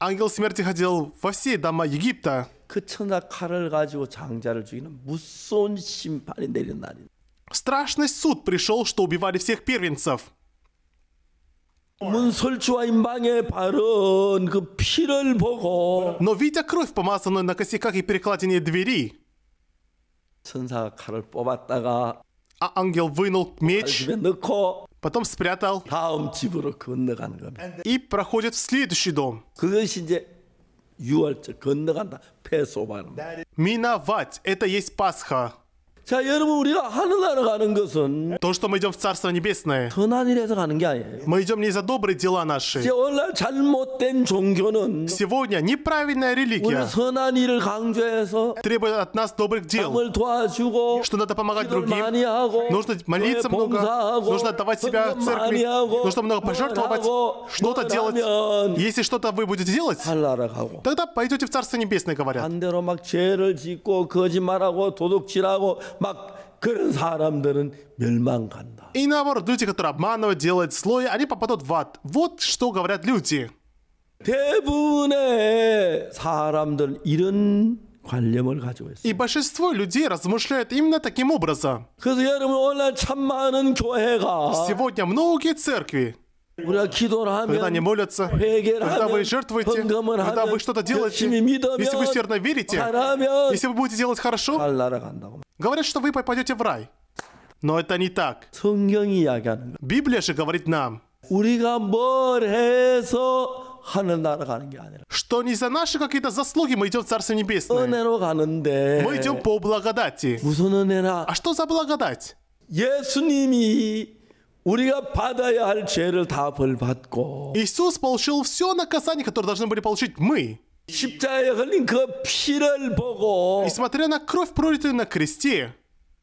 Ангел смерти ходил во все дома Египта. 그 천하 칼을 가지고 장자를 죽이는 무서운 심판이 내린 날이다. Страшный суд пришел, что убивали всех первенцев. Но видя кровь, помазанную на косяках и перекладине двери, а ангел вынул меч, потом спрятал и проходит в следующий дом. 유월절 건너간다. 페소바입니다. 미나왓 это есть Пасха. 자, 여러분 우리가 하늘나라 가는 것은 То, что мы идем в Царство Небесное, 선한 일에서 가는 게 아니에요. мы идем не за добрые дела наши. 오늘날 잘못된 종교는 Сегодня неправильная религия 오늘 선한 일을 강조해서 требует от нас добрых дел, 남을 도와주고 что надо помогать другим, 하고 нужно молиться 교회 много, нужно отдавать себя в церкви, нужно много пожертвовать, что-то делать. Если что-то вы будете делать, тогда пойдете в Царство Небесное, говорят. 반대로 막 죄를 짓고 거짓말하고 도둑질하고 막 그런 사람들은 멸망 И наоборот, люди, которые обманывают, делают слои, они попадут в ад. Вот что говорят люди. 대부분의 사람들 이런 관념을 가지고 있어요. И большинство людей размышляют именно таким образом. 그래서 여러분 오늘 참 많은 교회가 сегодня многие церкви когда они молятся, когда вы жертвуете, когда вы что-то делаете, если вы усердно верите, если вы будете делать хорошо, говорят, что вы попадете в рай. Но это не так. Библия же говорит нам, что не за наши какие-то заслуги мы идем в Царство Небесное. Мы идем по благодати. А что за благодать? 예수님이 우리가 받아야 할 죄를 다 벌받고 Иисус получил все наказание, которое должны были получить мы. 십자에 걸린 그 피를 보고 И смотря на кровь, пролитую на кресте,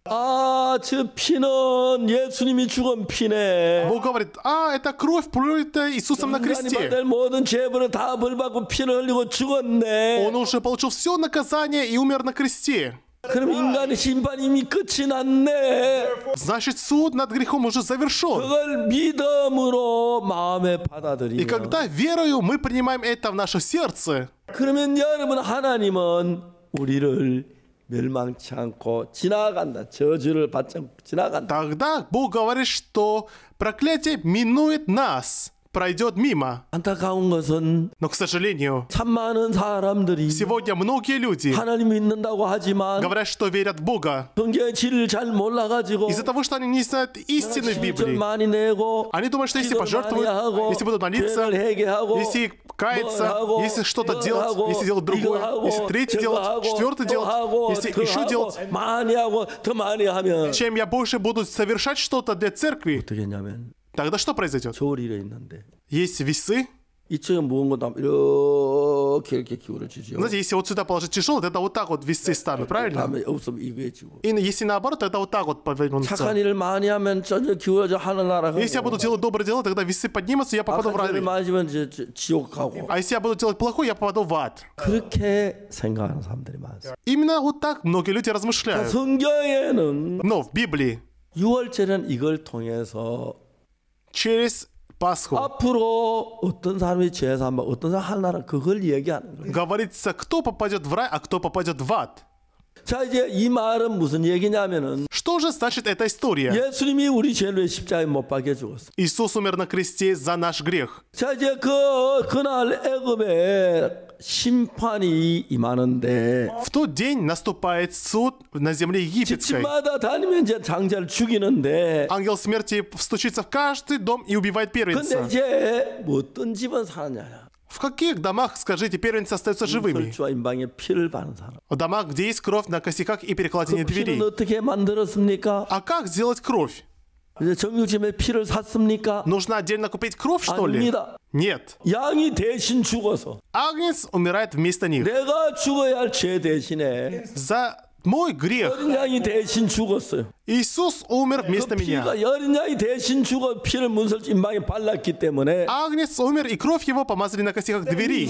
아, 저 피는 예수님이 죽은 피네. Бог говорит, а, это кровь, пролитая Иисусом на 인간이 кресте. 모든 죄분은 다 벌받고 피를 흘리고 죽었네. Он уже получил все наказание и умер на кресте. 그럼 인간의 심판이 끝이 났네. Значит, суд над грехом уже завершен. 그걸 믿음으로 마음에 받아들이면. И когда верою мы принимаем это в наше сердце. 그러면 여러분 하나님은 우리를 멸망치 않고 지나간다. 저주를 받지 않고 지나간다. Тогда Бог говорит, что проклятие минует нас пройдет мимо. Но, к сожалению, сегодня многие люди говорят, что верят в Бога. Из-за того, что они не знают истины в Библии, они думают, что если пожертвуют, если будут молиться, если каяться, если что-то делать, если делать другое, если третье делать, четвертое делать, если еще делать, чем я больше буду совершать что-то для церкви, Тогда что произойдет? 저울이가 있는데. Есть весы. 이쪽에 там 거다 이렇게 이렇게 기울어지죠. Знаете, если вот сюда положить тяжелый, тогда вот так вот весы станут, правильно? И если наоборот, тогда вот так вот повернутся. Если я буду делать доброе дело, тогда весы поднимутся, я попаду в рай. А если я буду делать плохое, я попаду в ад. Именно вот так многие люди размышляют. Но в Библии. 6월절은 이걸 통해서 через Пасху. 앞으로 어떤 Говорится, кто попадет в рай, а кто попадет в ад. Что же значит эта история? Иисус умер на кресте за наш грех. В тот день наступает суд на земле египетской. Ангел смерти стучится в каждый дом и убивает первенца. В каких домах, скажите, первенцы остаются живыми? В домах, где есть кровь на косяках и перекладине дверей. А как сделать кровь? Нужно отдельно купить кровь, что ли? Нет. Агнец умирает вместо них. За мой грех. Иисус умер вместо меня. Агнец умер, и кровь его помазали на косяках 이 двери.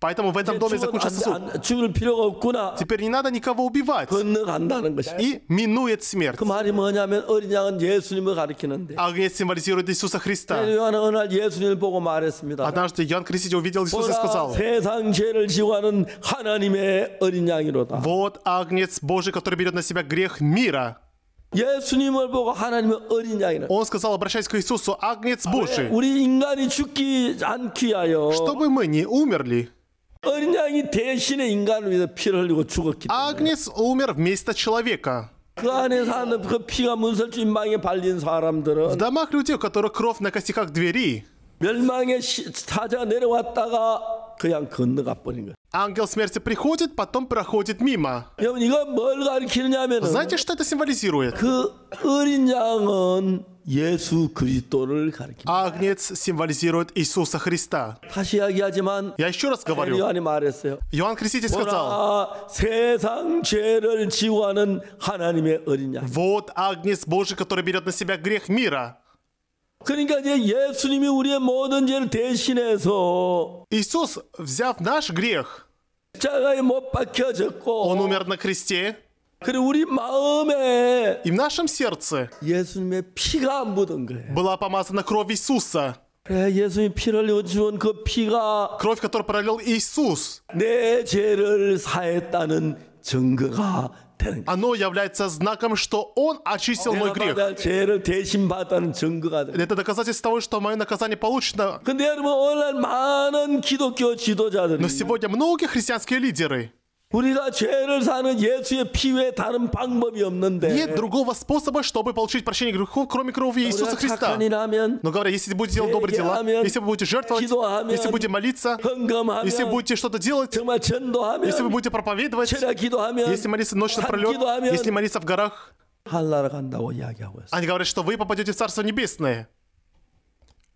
Поэтому в этом доме 죽은 закончился 안, суд. 안, Теперь не надо никого убивать. 건너간다는 И минует смерть. 그 말이 뭐냐면 어린 Агнец символизирует Иисуса Христа. 요한은 어느 날 예수님을 보고 말했습니다. Однажды Иоанн Креститель увидел Иисуса и 보라 сказал, 세상 죄를 지고하는 하나님의 어린 양이로다. «Вот Агнец Божий, который берет на себя грех грех мира. Он сказал, обращаясь к Иисусу, «Агнец э, Божий, чтобы мы не умерли». Агнец умер вместо человека. В домах людей, у которых кровь на костяках двери, 멸망의 사자 내려왔다가 그냥 건너가 버린 거예요. Ангел смерти приходит, потом проходит мимо. Знаете, что это символизирует? Агнец символизирует Иисуса Христа. Я еще раз говорю. Иоанн Креститель сказал, вот Агнец Божий, который берет на себя грех мира. 그러니까 이제 예수님이 우리의 모든 죄를 대신해서 Иисус, взяв наш грех, 십자가에 못 박혀졌고 Он умер на кресте, 그리고 우리 마음에 и в нашем сердце 예수님의 피가 묻은 거예요. была помазана кровь Иисуса. 그래, 예수님 피를 흘려주은 그 피가 Кровь, которую пролил Иисус, 내 죄를 사했다는 증거가 оно является знаком, что Он очистил мой грех. Это доказательство того, что мое наказание получено. Но сегодня многие христианские лидеры нет другого способа, чтобы получить прощение грехов, кроме крови Иисуса Христа. Но говоря, если будете делать добрые дела, если вы будете жертвовать, если будете молиться, если будете что-то делать, если вы будете проповедовать, если молиться ночь напролет, если молиться в горах, они говорят, что вы попадете в Царство Небесное.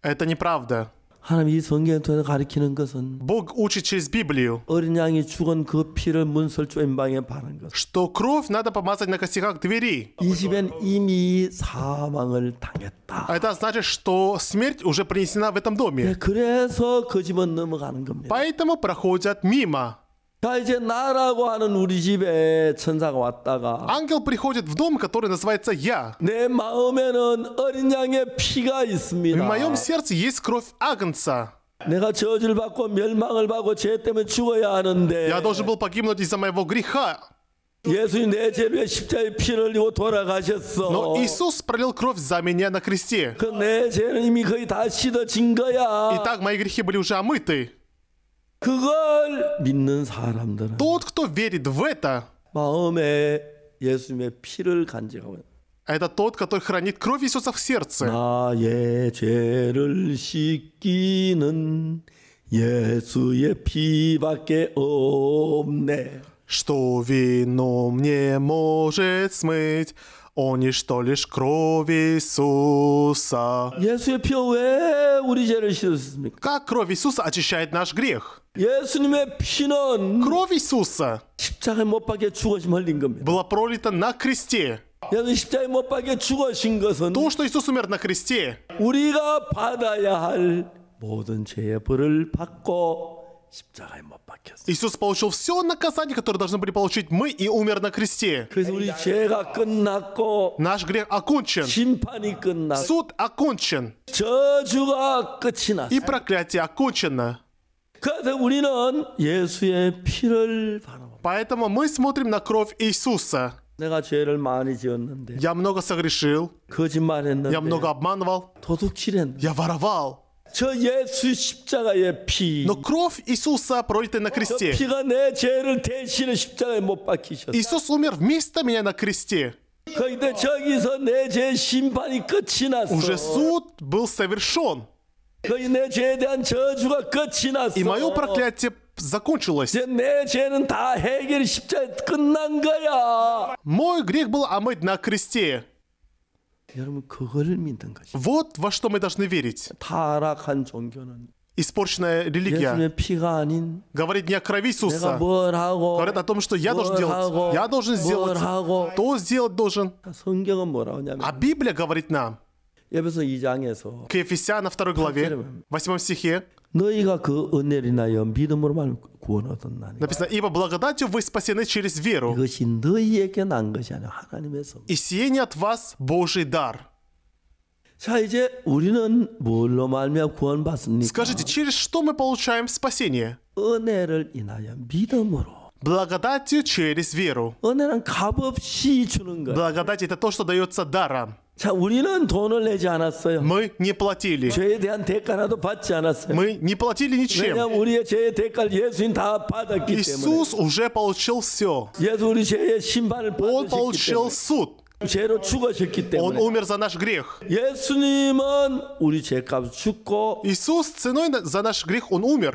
Это неправда. 하나님 이 성경을 통해서 가르치는 것은 Бог учит через Библию, 어린 양이 죽은 그 피를 문설주인 방에 바른 것. что кровь надо помазать на костях двери. 이 집엔 이미 사망을 당했다. А это значит, что смерть уже принесена в этом доме. 그래서 그 넘어가는 겁니다. Поэтому проходят мимо. Ангел приходит в дом, который называется Я. В моем сердце есть кровь Агнца. Я должен был погибнуть из-за моего греха. Но Иисус пролил кровь за меня на кресте. 그 Итак, мои грехи были уже омыты. 그걸 믿는 사람들은 Тот, кто верит в это, 마음에 예수님의 피를 간직하고 это тот, который хранит кровь Иисуса в сердце. 나의 죄를 씻기는 예수의 피밖에 없네. Что вином мне может смыть, не что лишь кровь Иисуса. 예수의 피 왜 우리 죄를 Как кровь Иисуса очищает наш грех? 예수님의 피는 Кровь Иисуса 십자가에 못 박혀 죽으심 흘린 겁니다. была пролита на кресте. 예수 십자가에 못 박혀 죽으신 것은 То, что Иисус умер на кресте, 우리가 받아야 할 모든 죄의 벌을 받고 십자가에 못 박혔어요. Иисус получил все наказание, которое должны были получить мы, и умер на кресте. 그래서 우리 죄가 끝났고 Наш грех окончен, 심판이 끝났고 суд окончен, 저주가 끝이 났어요. и проклятие окончено. 그래서 우리는 Поэтому мы смотрим на кровь Иисуса. Я много согрешил. Я много обманывал. Я воровал. 저 예수 십자가의 Но кровь Иисуса, пролитая на кресте. 피가 내 죄를 대신에 십자가에 Иисус умер вместо меня на кресте. 근데 저기서 내 죄 심판이 Уже суд был совершен. И мое проклятие закончилось. Мой грех был омыт на кресте. Вот во что мы должны верить. Испорченная религия говорит не о крови Иисуса. Говорит о том, что я должен делать. Я должен сделать. То сделать должен. А Библия говорит нам, 에베소 2장에서 к Ефесянам 2 главе 8 стихе 너희가 그 은혜를 인하여 믿음으로만 구원 얻었나니. написано ибо благодатью вы спасены через веру. 이것이 너희에게 난 것이 아니라 하나님의 선. И сие не от вас Божий дар. 자 이제 우리는 뭘로 말미암아 구원받습니까? Скажите, через что мы получаем спасение? 은혜를 인하여 믿음으로. Благодатью через веру. 은혜는 값없이 주는 거예요. Благодать это то, что дается даром. 자, 우리는 돈을 내지 않았어요. Мы не платили. 죄에 대한 대가라도 받지 않았어요. Мы не платили ничем. 왜냐하면 우리의 죄의 대가를 예수님 다 받았기 Иисус 때문에. уже получил все. 예수 우리 죄의 신발을 Он получил 때문에. суд. 죄로 죽으셨기 때문에. Он умер за наш грех. 예수님은 우리 죄값 죽고. Иисус ценой за наш грех он умер.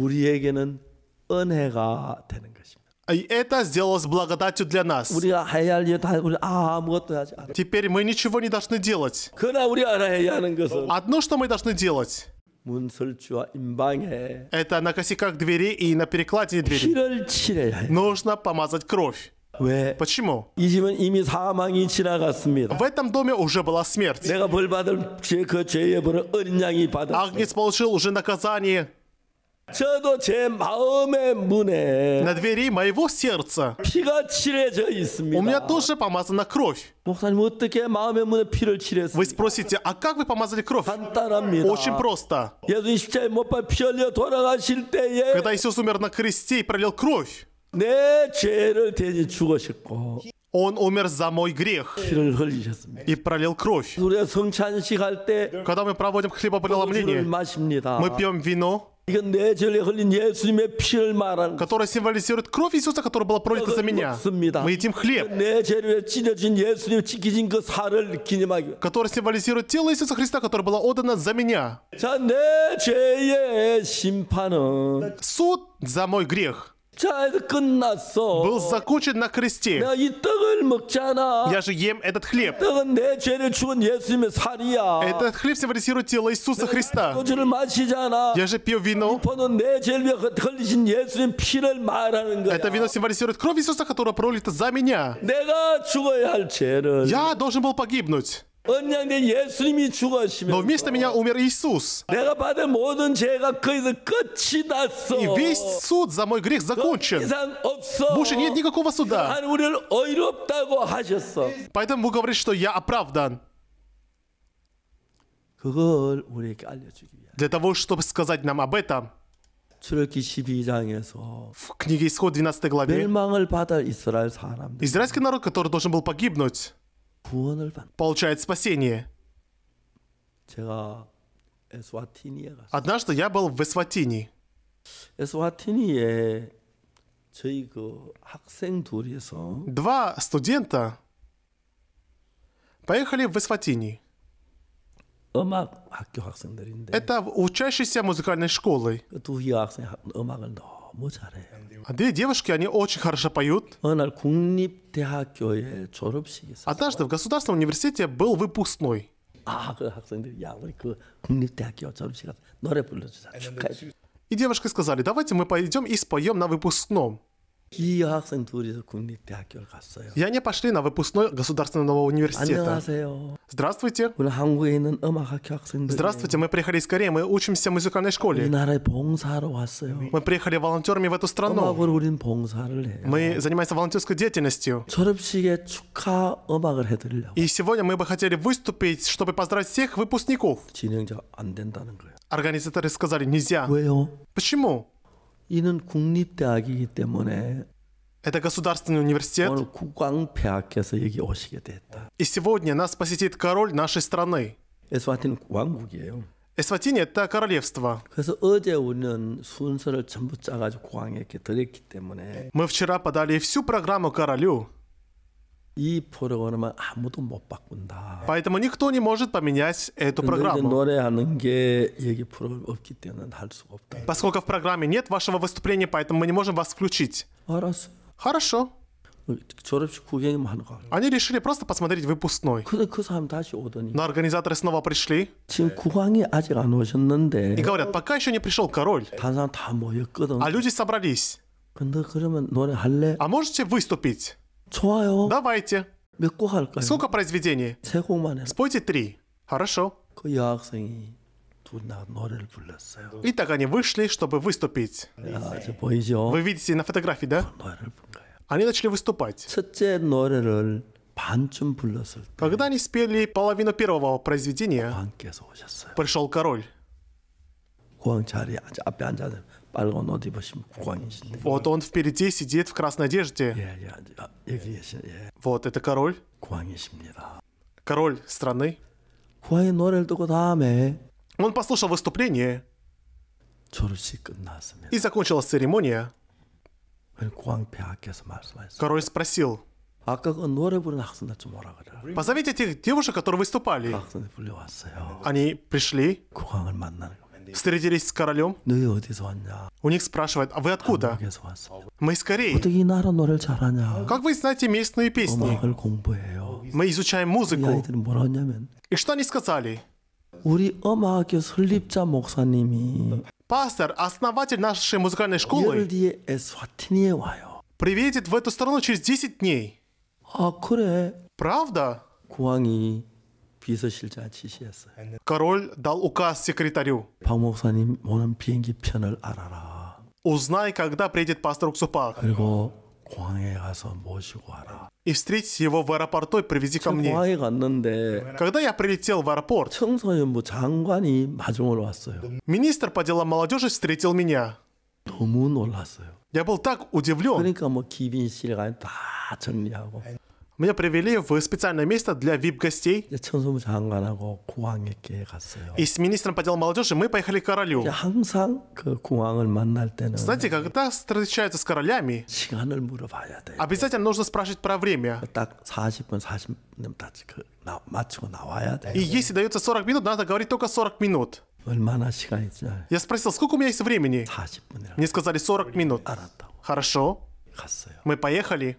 우리에게는 은혜가 되는 거예요. И это сделалось благодатью для нас. Теперь мы ничего не должны делать. Одно, что мы должны делать, это на косяках двери и на перекладине двери. Нужно помазать кровь. Почему? В этом доме уже была смерть. Агнец получил уже наказание на двери моего сердца у меня тоже помазана кровь. Вы спросите, а как вы помазали кровь? Очень просто. Когда Иисус умер на кресте и пролил кровь, он умер за мой грех и пролил кровь. Когда мы проводим хлебопреломление, 술을 мы пьем вино, которое символизирует кровь Иисуса, которая была пролита за меня. Мы едим хлеб, 내 который символизирует тело Иисуса Христа, которое было отдано за меня. Суд за мой грех 차에서 끝났어. был закончен на кресте. Я же ем этот хлеб. Этот хлеб символизирует тело Иисуса Христа. Я же пью вино. Это вино символизирует кровь Иисуса, которая пролита за меня. Я должен был погибнуть. Но вместо меня умер Иисус. И весь суд за мой грех закончен. Больше нет никакого суда. Поэтому Бог говорит, что я оправдан. Для того, чтобы сказать нам об этом, в книге Исход 12 главе израильский народ, который должен был погибнуть, получает спасение. Однажды я был в Эсватинии. Два студента поехали в Эсватини. Это учащиеся музыкальной школы. 너무 잘해요. 아, 네 девушки, они очень хорошо поют. 어느 국립대학교의 졸업식이 있었어요. Однажды в государственном университете был выпускной. 아, 그 학생들이 야, 우리 그 국립대학교 졸업식 노래 불러주자. 축하해. И девушки сказали, давайте мы пойдем и споем на выпускном. 기하학생 둘이서 И они пошли на выпускной государственного университета. Здравствуйте. Здравствуйте, мы приехали из Кореи, мы учимся в музыкальной школе. Мы приехали волонтерами в эту страну. Мы занимаемся волонтерской деятельностью. И сегодня мы бы хотели выступить, чтобы поздравить всех выпускников. 진행자 Организаторы сказали нельзя. Почему? 이는 국립대학이기 때문에 Это государственный университет. И сегодня нас посетит король нашей страны. Эсватини – это королевство. Мы вчера подали всю программу королю. 이 프로그램은 아무도 못 바꾼다. Поэтому никто не может поменять эту программу. 노래하는 게 여기 프로그램 없기 때문에 할 없다. Поскольку в программе нет вашего выступления, поэтому мы не можем вас включить. 알았어. Хорошо. 졸업식 구경만 하는 거. Они решили просто посмотреть выпускной. 근데 그 사람 다시 오더니. Но организаторы снова пришли. 지금 국왕이 아직 안 오셨는데. И говорят, пока еще не пришел король. 단 사람 다 모였거든. А люди собрались. 근데 그러면 노래할래? А можете выступить? 좋아요. Давайте. Сколько произведений? 세 Спойте три. Хорошо. 그 여학생이 Итак, они вышли, чтобы выступить. Вы видите на фотографии, да? Они начали выступать. Когда они спели половину первого произведения, пришел король. Вот он впереди сидит в красной одежде. Вот это король. А. Король страны. Э. Он послушал выступление. И закончилась церемония. Король спросил, а позовите тех девушек, которые выступали. Э, они пришли. Встретились с королем? Ну У них спрашивают, а вы откуда? А мы из Кореи. Как вы знаете местные песни? Мы изучаем музыку. И что они сказали? Пастор, основатель нашей музыкальной школы, приедет в эту страну через 10 дней. А Правда? 비서실장 Король дал указ секретарю. 박 목사님 Узнай, когда приедет пастор Уксупак. И встретить его в аэропорту и привези ко мне. 갔는데 Когда я прилетел в аэропорт, министр по делам молодежи встретил меня. 놀랐어요. Я был так удивлен. 그러니까 뭐 기빈 씨가 다 정리하고 меня привели в специальное место для VIP-гостей. И с министром по делам молодежи мы поехали к королю. Знаете, когда встречаются с королями, обязательно нужно спрашивать про время. И если дается 40 минут, надо говорить только 40 минут. Я спросил, сколько у меня есть времени? Мне сказали 40 минут. Хорошо. Мы поехали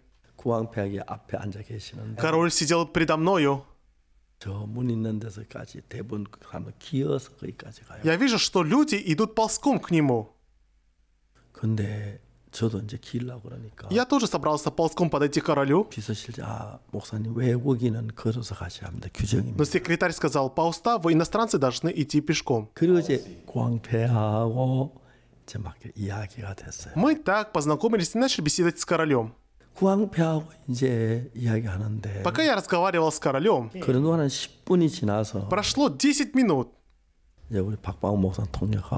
король сидел предо мною. Я вижу, что люди идут ползком к нему. Я тоже собрался ползком подойти к королю, 비서실장 아, 목사님 외국인은 걸어서 가셔야 합니다. 규정입니다. но секретарь сказал, по уставу иностранцы должны идти пешком. 그리고 이제 Мы так познакомились и начали беседовать с королем. Пока я разговаривал с королем, прошло 10 минут. 이제 우리 박방원 목사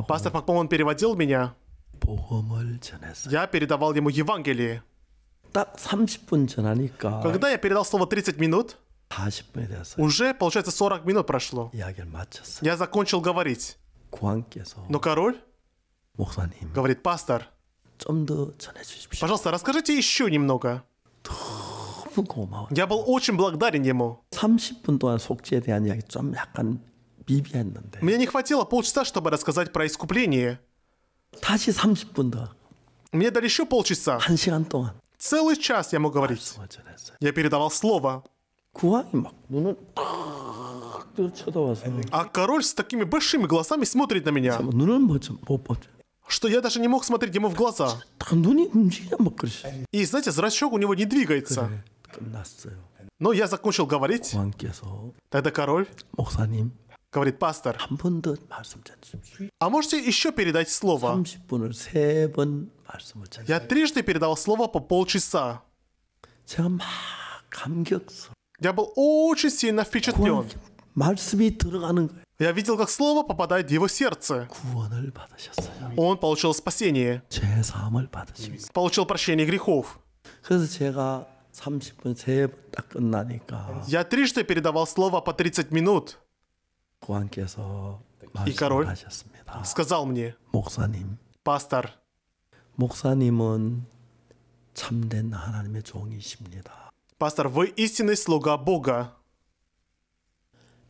Пастор Пакпомон переводил меня. Я передавал ему Евангелие. 딱 Когда я передал слово 30 минут, уже, получается, 40 минут прошло. Я закончил говорить. Но король говорит, пастор, Пожалуйста, расскажите еще немного. Я был очень благодарен ему. 30분 동안 속죄에 대한 이야기 Мне не хватило полчаса, чтобы рассказать про искупление. 다시 30분 Мне дали еще полчаса. 1 Целый час я мог говорить. Я передавал слово. А король с такими большими глазами смотрит на меня что я даже не мог смотреть ему в глаза. Ну, И знаете, зрачок у него не двигается. Но я закончил говорить. Тогда король говорит, пастор, а можете еще передать слово? Я трижды передал слово по полчаса. Я был очень сильно впечатлен. Я видел, как слово попадает в его сердце. Он получил спасение. Получил прощение грехов. Я трижды передавал слово по 30 минут. И король сказал мне, пастор, пастор, вы истинный слуга Бога.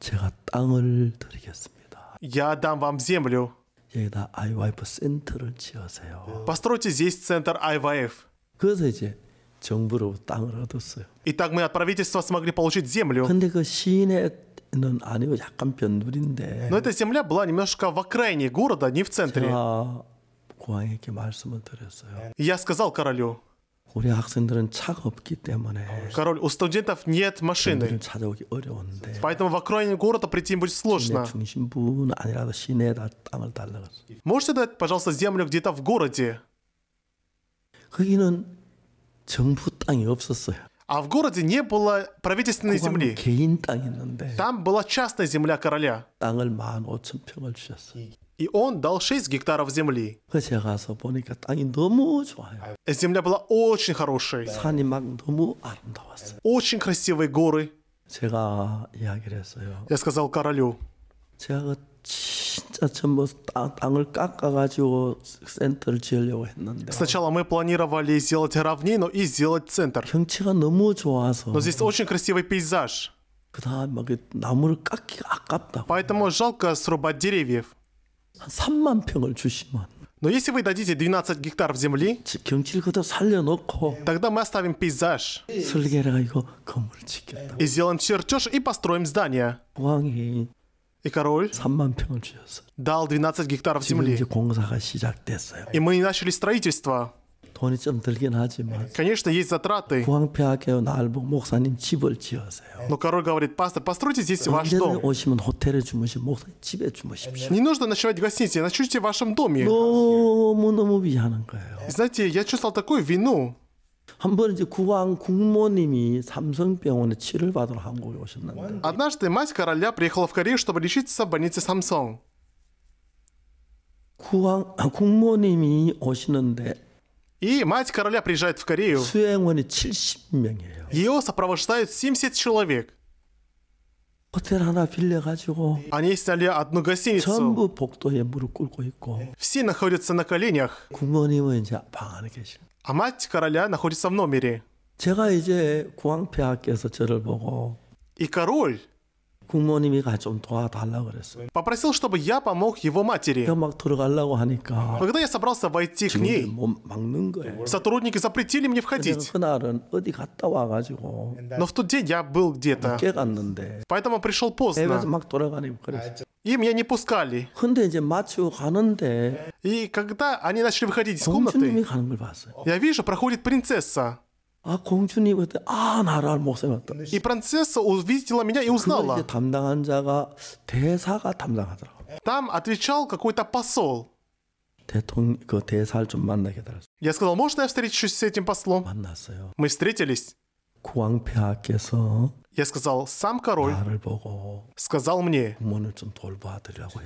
제가 땅을 드리겠습니다. Я дам вам землю. 여기다 IYF 센터를 지으세요. Постройте здесь центр IYF. 그래서 이제 정부로부터 땅을 얻었어요. И мы от правительства смогли получить землю. 근데 그 시내는 아니고 약간 변두리인데. Но эта земля была немножко в окраине города, не в центре. 제가 고왕에게 말씀을 드렸어요. Я сказал королю. Король, у студентов нет машины. Поэтому в окраине города прийти им будет сложно. Можете дать, пожалуйста, землю где-то в городе? А в городе не было правительственной земли. Там была частная земля короля и он дал 6 гектаров земли. Земля была очень хорошей. Очень красивые горы. Я сказал королю. Сначала мы планировали сделать равнину и сделать центр. Но здесь очень красивый пейзаж. Поэтому жалко срубать деревьев. 3만 평을 주시면 Но если вы дадите 12 гектаров земли, 경치를 그대로 тогда мы оставим пейзаж и сделаем чертеж и построим здание. И король дал 12 гектаров земли. 이제 И мы начали строительство. Конечно, есть затраты. 황폐하게 날보 목사님 집을 지으세요. Но король говорит, пастор, постройте здесь ваш дом. 오시면 호텔에 주무시면 목사님 집에 주무십시오. Не нужно ночевать в гостинице, ночуйте в вашем доме. 너무 너무 미안한 거예요. Знаете, я чувствовал такую вину. 한번 이제 국왕 국모님이 삼성병원에 치료를 받으러 한국에 오셨는데. Однажды мать короля приехала в Корею, чтобы лечиться в больнице Samsung. 국왕 국모님이 오시는데 и мать короля приезжает в Корею. Ее сопровождают 70 человек. Они сняли одну гостиницу. Все находятся на коленях. А мать короля находится в номере. И король Попросил, чтобы я помог его матери. Когда я собрался войти к ней, сотрудники запретили мне входить. Но в тот день я был где-то. Поэтому пришел поздно. Им меня не пускали. И когда они начали выходить из комнаты, я вижу, проходит принцесса. А 공주님한테 아 나를 못 세웠다. 이 принцесса увидела меня и узнала. 담당한 자가 대사가 담당하더라고. Там отвечал какой-то посол. Я сказал, можно я встречусь с этим послом? Мы встретились. Я сказал, сам король сказал мне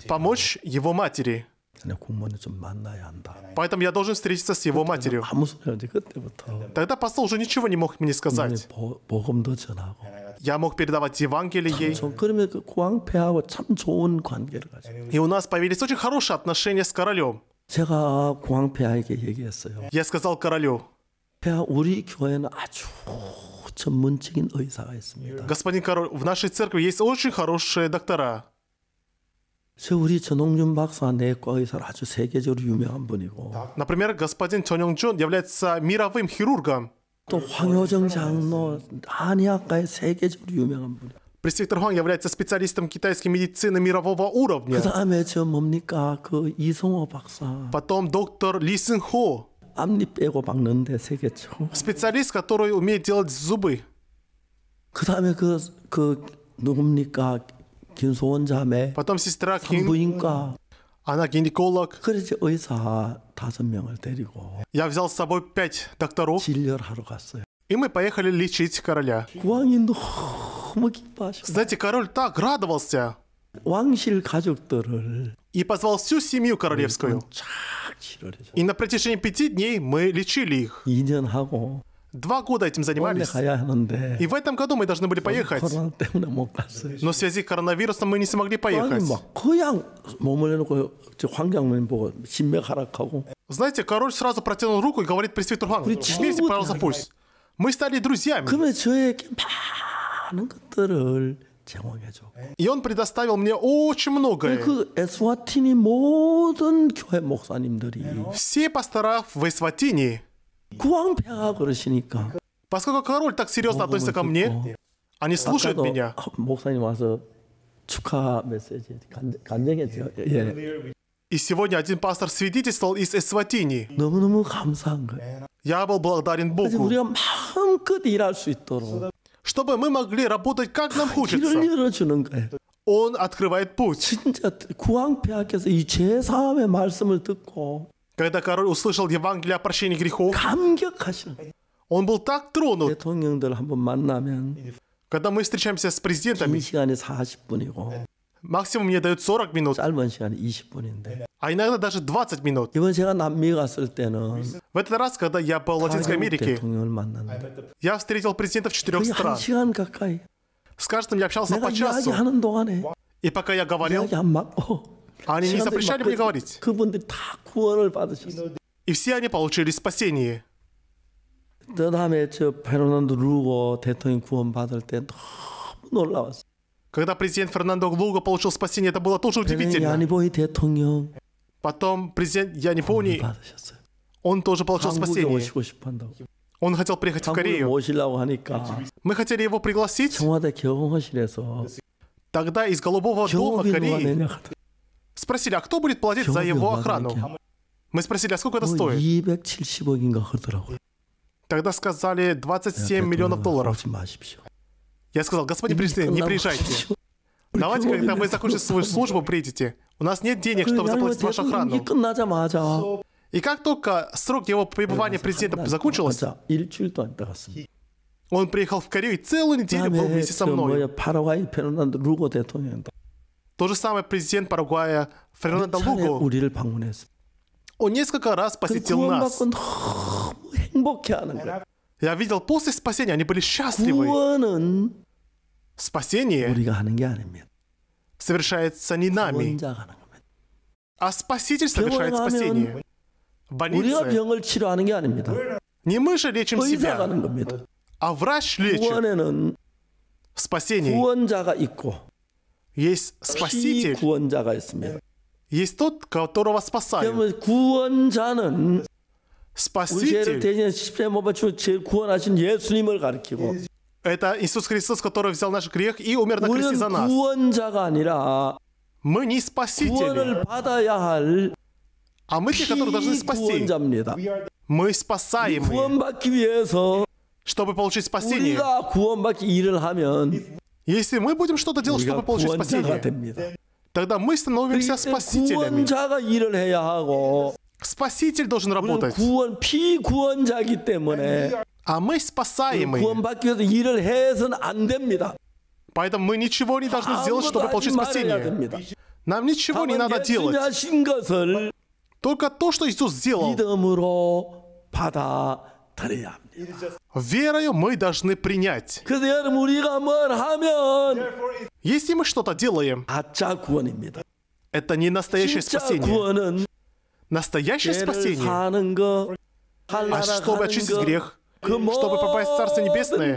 помочь его матери. Поэтому я должен встретиться с его матерью. Тогда посол уже ничего не мог мне сказать. Я мог передавать Евангелие ей. И у нас появились очень хорошие отношения с королем. Я сказал королю, Господин король, в нашей церкви есть очень хорошие доктора. 그래서 우리 전홍준 박사 내과 의사 아주 세계적으로 유명한 분이고. Например, господин 전홍준 является мировым хирургом. 또 황효정 장로 한의학과의 세계적으로 유명한 분. Пресвитер Хуан является специалистом китайской медицины мирового уровня. 그다음에 저 뭡니까 그 이성호 박사. Потом доктор Ли Сын Хо. 앞니 빼고 박는데 세계 최고. Специалист, который умеет делать зубы. 그다음에 그그 그, 누굽니까 김소원 자매, потом сестра Ким, 산부인과, она гинеколог. 그래서 의사 다섯 명을 데리고 Я взял с собой пять докторов, 진료하러 갔어요. и мы поехали лечить короля. 국왕이 너무 기뻐하셨어요. Знаете, король так радовался 왕실 가족들을 и позвал всю семью королевскую. И на протяжении пяти дней мы лечили их. 2년 하고 Два года этим занимались. И в этом году мы должны были поехать. Но в связи с коронавирусом мы не смогли поехать. Знаете, король сразу протянул руку и говорит пресвитер Хан, смейте, пожалуйста, пульс. Мы стали друзьями. И он предоставил мне очень многое. Все пастора в Эсватине Поскольку король так серьезно относится ко мне, они а слушают меня. И сегодня один пастор свидетельствовал из Эсватини. Я был благодарен Богу, чтобы мы могли работать как нам хочется. Он открывает путь. Когда король услышал Евангелие о прощении грехов, он был так тронут. Когда мы встречаемся с президентами, максимум мне дают 40 минут, а иногда даже 20 минут. В этот раз, когда я был в Латинской Америке, я встретил президентов четырех стран. С каждым я общался по часу. И пока я говорил, они не запрещали мне говорить. И все они получили спасение. Когда президент Фернандо Луго получил спасение, это было тоже удивительно. Потом президент Янипони, он тоже получил спасение. Он хотел приехать в Корею. Мы хотели его пригласить. Тогда из Голубого дома Кореи Спросили, а кто будет платить за его охрану? Мы спросили, а сколько это стоит? Тогда сказали 27 миллионов долларов. Я сказал, господин президент, ну не приезжайте. Давайте, когда вы закончите свою службу, приедете. У нас нет денег, ну, чтобы заплатить вашу охрану. И как только срок его пребывания президента закончился, он приехал в Корею и целую неделю был вместе со мной. То же самое президент Парагвая Фернандо Луго. Он несколько раз посетил нас. Хм, а, Я видел, после спасения они были счастливы. Спасение совершается не нами, а Спаситель совершает спасение. В больнице а? не мы же лечим себя, а врач лечит. Спасение. Есть Спаситель. Есть тот, которого спасают. Спаситель. 대신 십자에 못 박혀 구원하신 예수님을 가리키고. Это Иисус Христос, который взял наш грех и умер на кресте за нас. 구원자가 아니라 мы не спасители. 받아야 할 а мы те, которые должны спасти. Мы спасаемые. чтобы получить спасение. Если мы будем что-то делать, чтобы получить спасение, тогда мы становимся спасителями. Спаситель должен работать. а мы спасаемые. 구원받기 Поэтому мы ничего не должны сделать, чтобы получить спасение. Нам ничего не надо делать. Только то, что Иисус сделал. Верою мы должны принять. Если мы что-то делаем, это не настоящее спасение. Настоящее спасение. А чтобы очистить грех, чтобы попасть в Царство Небесное,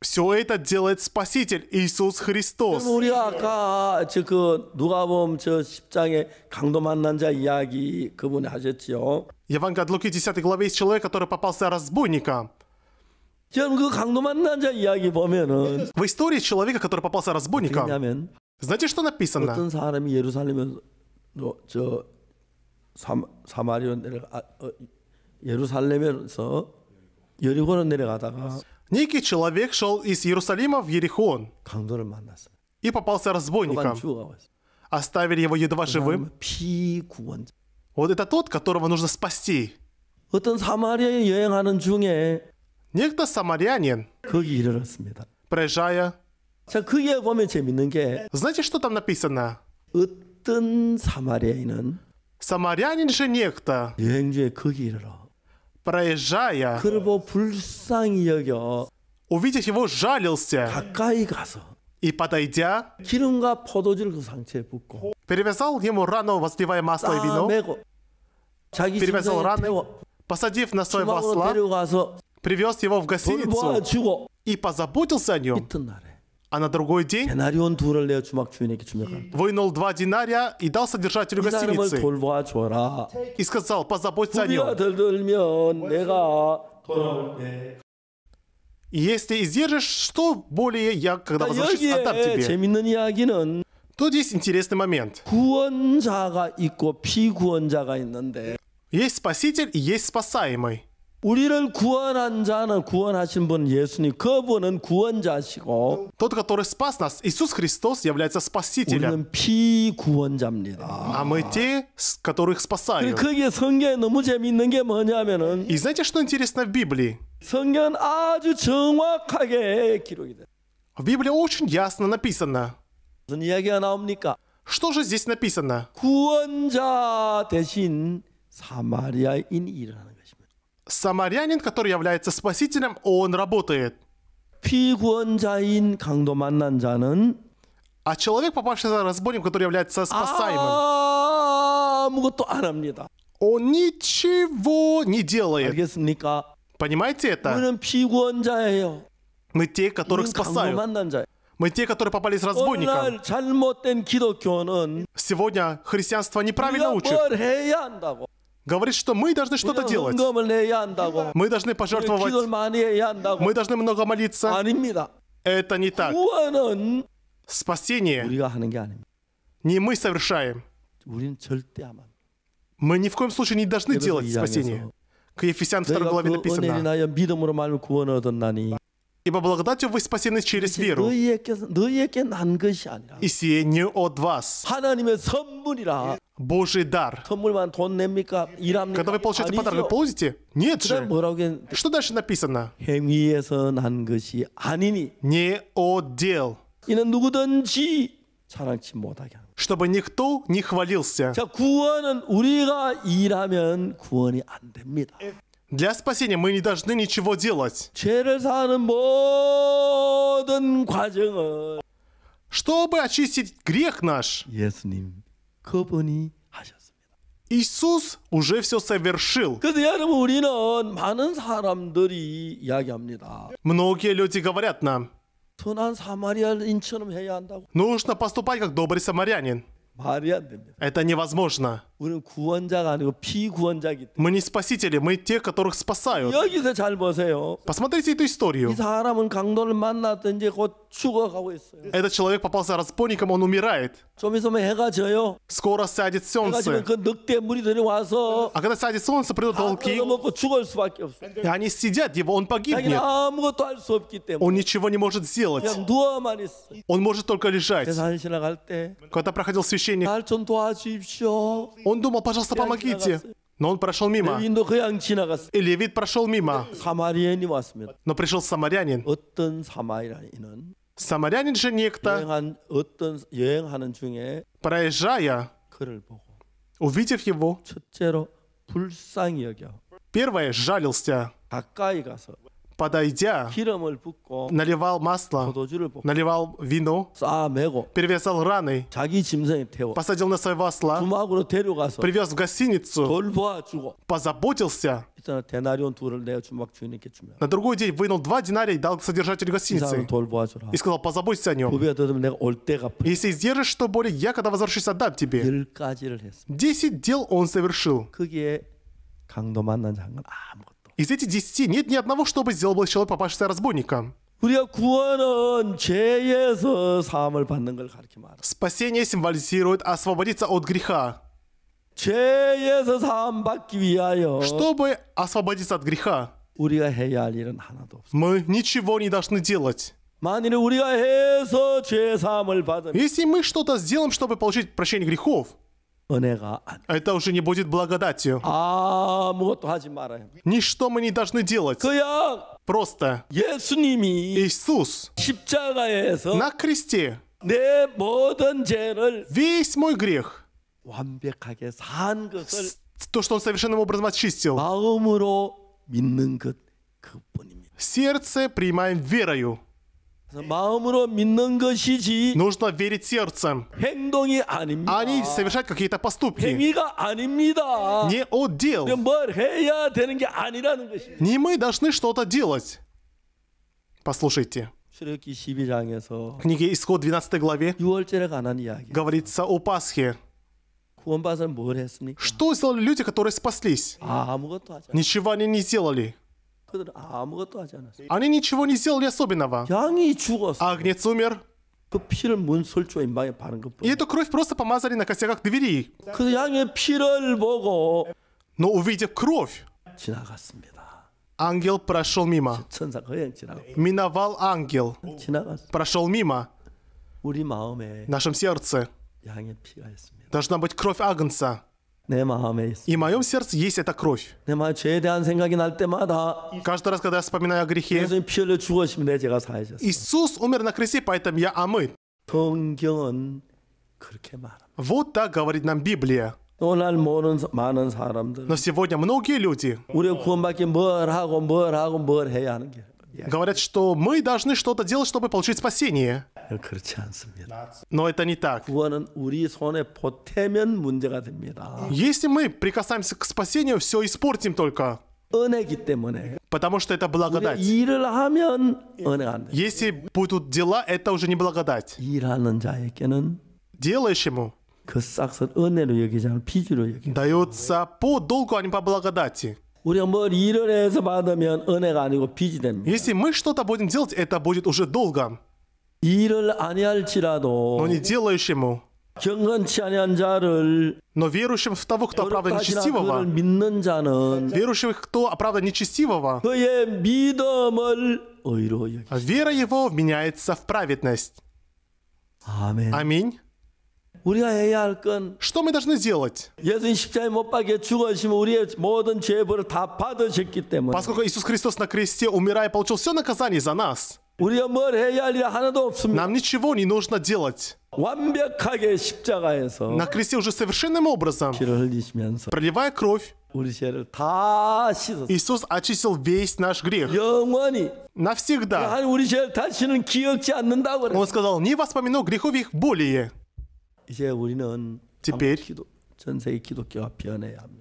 все это делает Спаситель Иисус Христос. 우리 아까 10장에 강도 만난 Евангелие от Луки 10 главе есть человек, который попался разбойника. 지금 그 강도 만난 자 в истории человека, который попался разбойника, знаете, что написано? 어떤 사람이 예루살렘에서 저 사마리온 내려가 예루살렘에서 여리고로 내려가다가 Некий человек шел из Иерусалима в Ерихон и попался разбойником. Оставили его едва живым. Вот это тот, которого нужно спасти. Некто самарянин, проезжая, знаете, что там написано? Самарянин же некто проезжая, 그리고 불쌍히 여겨 увидев его, жалился 가까이 가서 и, подойдя, 기름과 포도주를 그 상처에 붓고 перевязал ему рану, возливая масло и вино, 매고 자기 перевязал рану, 태워 посадив на своего 주막으로 осла, 데려가서 привез его в гостиницу 모아주고 и позаботился о нем. 이튿날에 а на другой день вынул два динария и дал содержателю гостиницы. И сказал, позаботься о нем. Если издержишь, что более я, когда возвращусь, отдам тебе. Тут есть интересный момент. Есть спаситель и есть спасаемый. 우리를 구원한 자는 구원하신 분 예수님. 그분은 구원자시고. Тот, который спас нас, Иисус Христос является спасителем. 우리는 피구원자입니다. А мы те, которых спасают. 그게 성경에 너무 재미있는 게 뭐냐면은. И знаете, что интересно в Библии? 성경은 아주 정확하게 기록이 돼. В Библии очень ясно написано. 무슨 이야기가 나옵니까? Что же здесь написано? 구원자 대신 사마리아인 일어나. Самарянин, который является спасителем, он работает. а человек, попавший за разбойник, который является спасаемым, он ничего не делает. Понимаете это? Мы те, которых спасаем. Мы те, которые попались разбойникам. Сегодня христианство неправильно учит говорит, что мы должны что-то делать. Мы должны пожертвовать. Мы должны много молиться. Это не так. Спасение не мы совершаем. Мы ни в коем случае не должны делать спасение. К Ефесянам 2 главе написано ибо благодатью вы спасены через веру. И сие не от вас. Божий дар. Когда вы получаете подарок, вы получите? Нет же. Что дальше написано? Не от дел. Чтобы никто не хвалился. Для спасения мы не должны ничего делать. Чтобы очистить грех наш. Иисус уже все совершил. Многие люди говорят нам, нужно поступать как добрый самарянин. Это невозможно. Мы не спасители, мы те, которых спасают. Посмотрите эту историю. Этот человек попался разбойником, он умирает. Скоро сядет солнце. А когда сядет солнце, придут волки. И они сидят его, он погибнет. Он ничего не может сделать. Он может только лежать. Когда проходил священник, он думал, пожалуйста, помогите. Но он прошел мимо. Э, И левит прошел мимо. Но пришел самарянин. Самарянин же некто, проезжая, увидев его, первое, жалился подойдя, наливал масло, наливал вино, перевязал раны, посадил на своего осла, привез в гостиницу, позаботился. На другой день вынул два динария и дал содержателю гостиницы. И сказал, позаботься о нем. Если сдержишь что более, я когда возвращусь, отдам тебе. Десять дел он совершил. 강도 만난 장은 из этих десяти нет ни одного, чтобы сделал бы человек попавшийся разбойника. Спасение символизирует освободиться от греха. Чтобы освободиться от греха, мы ничего не должны делать. Если мы что-то сделаем, чтобы получить прощение грехов, это уже не будет благодатью. Ничто мы не должны делать. просто Иисус на кресте весь мой грех то, что он совершенным образом очистил. Сердце принимаем верою. 마음으로 믿는 것이지 Нужно верить сердцем, 행동이 아닙니다. а совершать какие-то поступки. 행위가 아닙니다. Не от дел. 뭘 해야 되는 게 아니라는 것입니다. Не мы должны что-то делать. Послушайте. 출애굽기 12장에서 В книге Исход 12 главе 6 관한 이야기. говорится о Пасхе. Что сделали люди, которые спаслись? 아, Ничего они не сделали. Они ничего не сделали особенного. Агнец умер. 그 피를 문설주와 임방에 И 뿐. эту кровь просто помазали на костях двери. 그 양의 피를 보고 Но увидев кровь, ангел прошел мимо. Миновал ангел. Прошел мимо. В нашем сердце должна быть кровь Агнца. И в моем сердце есть эта кровь. Каждый раз, когда я вспоминаю о грехе, Иисус умер на кресте, поэтому я омыт. Вот так говорит нам Библия. Но сегодня многие люди, 우리 구원받기 뭘 하고 뭘 Говорят, что мы должны что-то делать, чтобы получить спасение. Но это не так. Если мы прикасаемся к спасению, все испортим только. Потому что это благодать. Если будут дела, это уже не благодать. 일하는 자에게는 делающему Дается по долгу, а не по благодати. Если мы что-то будем делать, это будет уже долго. Но не делающему. Но верующим в того, кто оправдан нечестивого, верующим, кто оправдан нечестивого, вера его меняется в праведность. Аминь. Что мы должны делать? Поскольку Иисус Христос на кресте, умирая, получил все наказание за нас, 우리가 뭘 нам ничего не нужно делать. На кресте уже совершенным образом, проливая кровь, Иисус очистил весь наш грех навсегда. Он сказал, не воспомину грехов их более. 이제 우리는 Теперь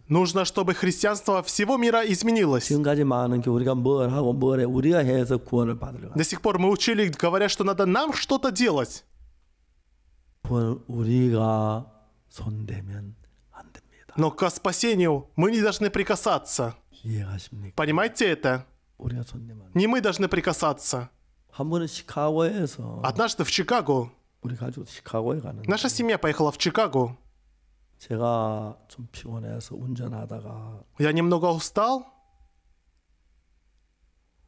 Нужно, чтобы христианство всего мира изменилось. 지금까지 많은 게 우리가 뭘 하고 뭘 해, 우리가 해서 구원을 До сих пор мы учили, говоря, что надо нам что-то делать. Но к спасению мы не должны прикасаться. Понимаете это? Не мы должны прикасаться. Однажды в Чикаго. Наша семья поехала в Чикаго. Я немного устал.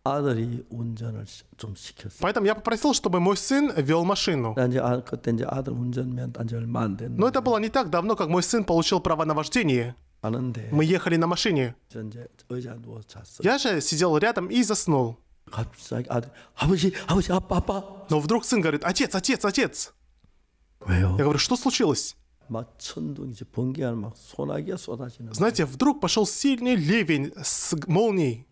아들이 운전을 좀 시켰어요. Поэтому я попросил, чтобы мой сын вел машину. Но это было не так давно, как мой сын получил право на вождение. Мы ехали на машине. Я же сидел рядом и заснул. Но вдруг сын говорит отец отец отец. Я говорю что случилось? Знаете, вдруг пошел сильный ливень с молнией.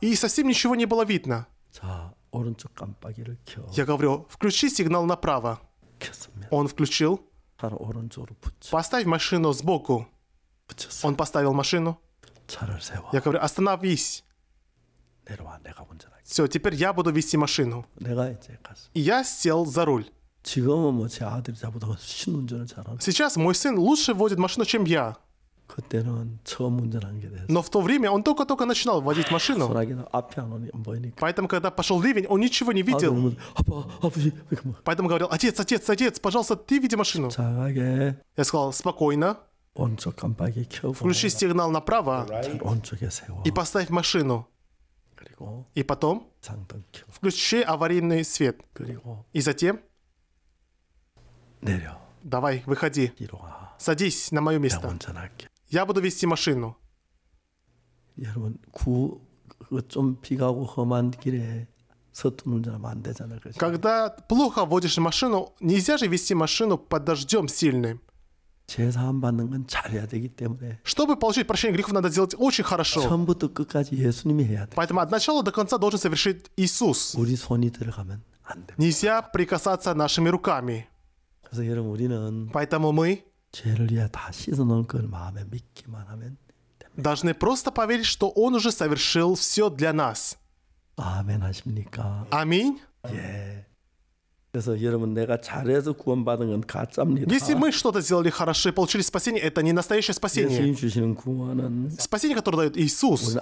И совсем ничего не было видно. Я говорю, включи сигнал направо. Он включил. Поставь машину сбоку. Он поставил машину. Я говорю, остановись. Все, теперь я буду вести машину. И я сел за руль. Сейчас мой сын лучше водит машину, чем я. Но в то время он только-только начинал водить машину. Поэтому, когда пошел ливень, он ничего не видел. Поэтому говорил, отец, отец, отец, пожалуйста, ты веди машину. Я сказал, спокойно. Включи сигнал направо и поставь машину. И потом включи аварийный свет. И затем давай, выходи. Садись на мое место. Я буду вести машину. Когда плохо водишь машину, нельзя же вести машину под дождем сильным. Чтобы получить прощение грехов, надо делать очень хорошо. Поэтому от начала до конца должен совершить Иисус. Нельзя прикасаться нашими руками. Поэтому мы должны просто поверить, что Он уже совершил все для нас. Аминь. Yeah. Если мы что-то сделали хорошо и получили спасение, это не настоящее спасение. спасение, которое дает Иисус.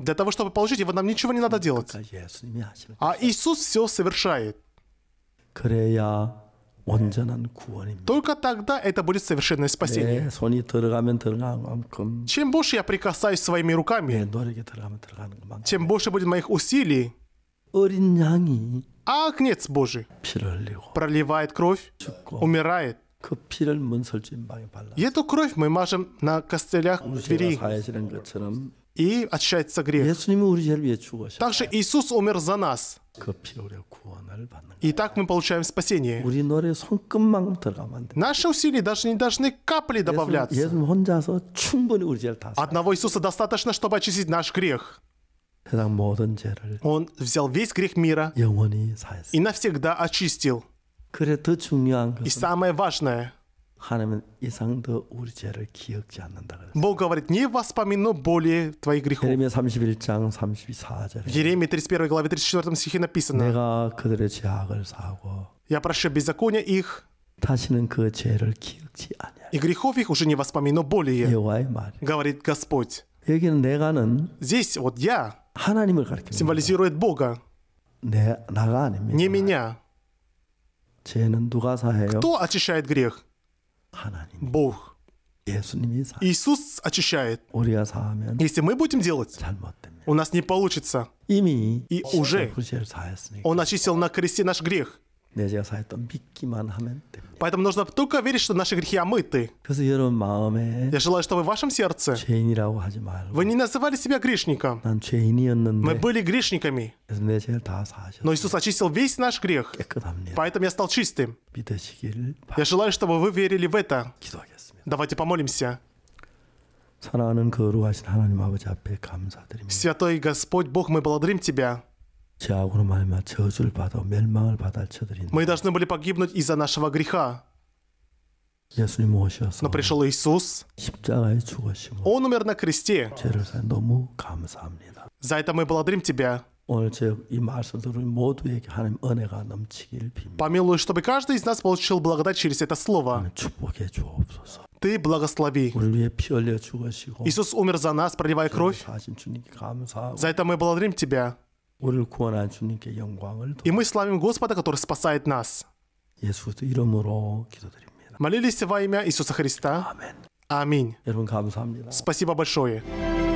Для того, чтобы получить его, нам ничего не надо делать. А Иисус все совершает. Только тогда это будет совершенное спасение. Чем больше я прикасаюсь своими руками, тем больше будет моих усилий. 어린 양이 агнец Божий 피를 흘리고 проливает кровь, 죽고 умирает. 그 피를 문설주인방에 발라. И кровь мы мажем на костылях двери. 사해지는 것처럼 и очищается грех. Также Иисус умер за нас. И так мы получаем спасение. Наши усилия даже не должны капли добавляться. Одного Иисуса достаточно, чтобы очистить наш грех. Он взял весь грех мира и навсегда очистил. И самое важное, Бог говорит, не воспомяну более твоих грехов. 예레미야 31 В Еремии 31 главе 34 стихе написано, «Я прощу беззакония их, 다시는 그 죄를 и грехов их уже не воспомяну более», говорит Господь. Здесь вот я, символизирует Бога, не меня. Кто очищает грех? Бог. Иисус очищает. Если мы будем делать, у нас не получится. И уже Он очистил на кресте наш грех. Поэтому нужно только верить, что наши грехи омыты. А я желаю, чтобы в вашем сердце вы не называли себя грешником. Мы были грешниками. Но Иисус очистил весь наш грех. Поэтому я стал чистым. Я желаю, чтобы вы верили в это. Давайте помолимся. Святой Господь Бог, мы благодарим Тебя. Мы должны были погибнуть из-за нашего греха. Но пришел Иисус. Он умер на кресте. За это мы благодарим тебя. Помилуй, чтобы каждый из нас получил благодать через это слово. Ты благослови. Иисус умер за нас, проливая кровь. За это мы благодарим Тебя. И мы славим Господа, который спасает нас. Молились во имя Иисуса Христа. Аминь. Спасибо большое.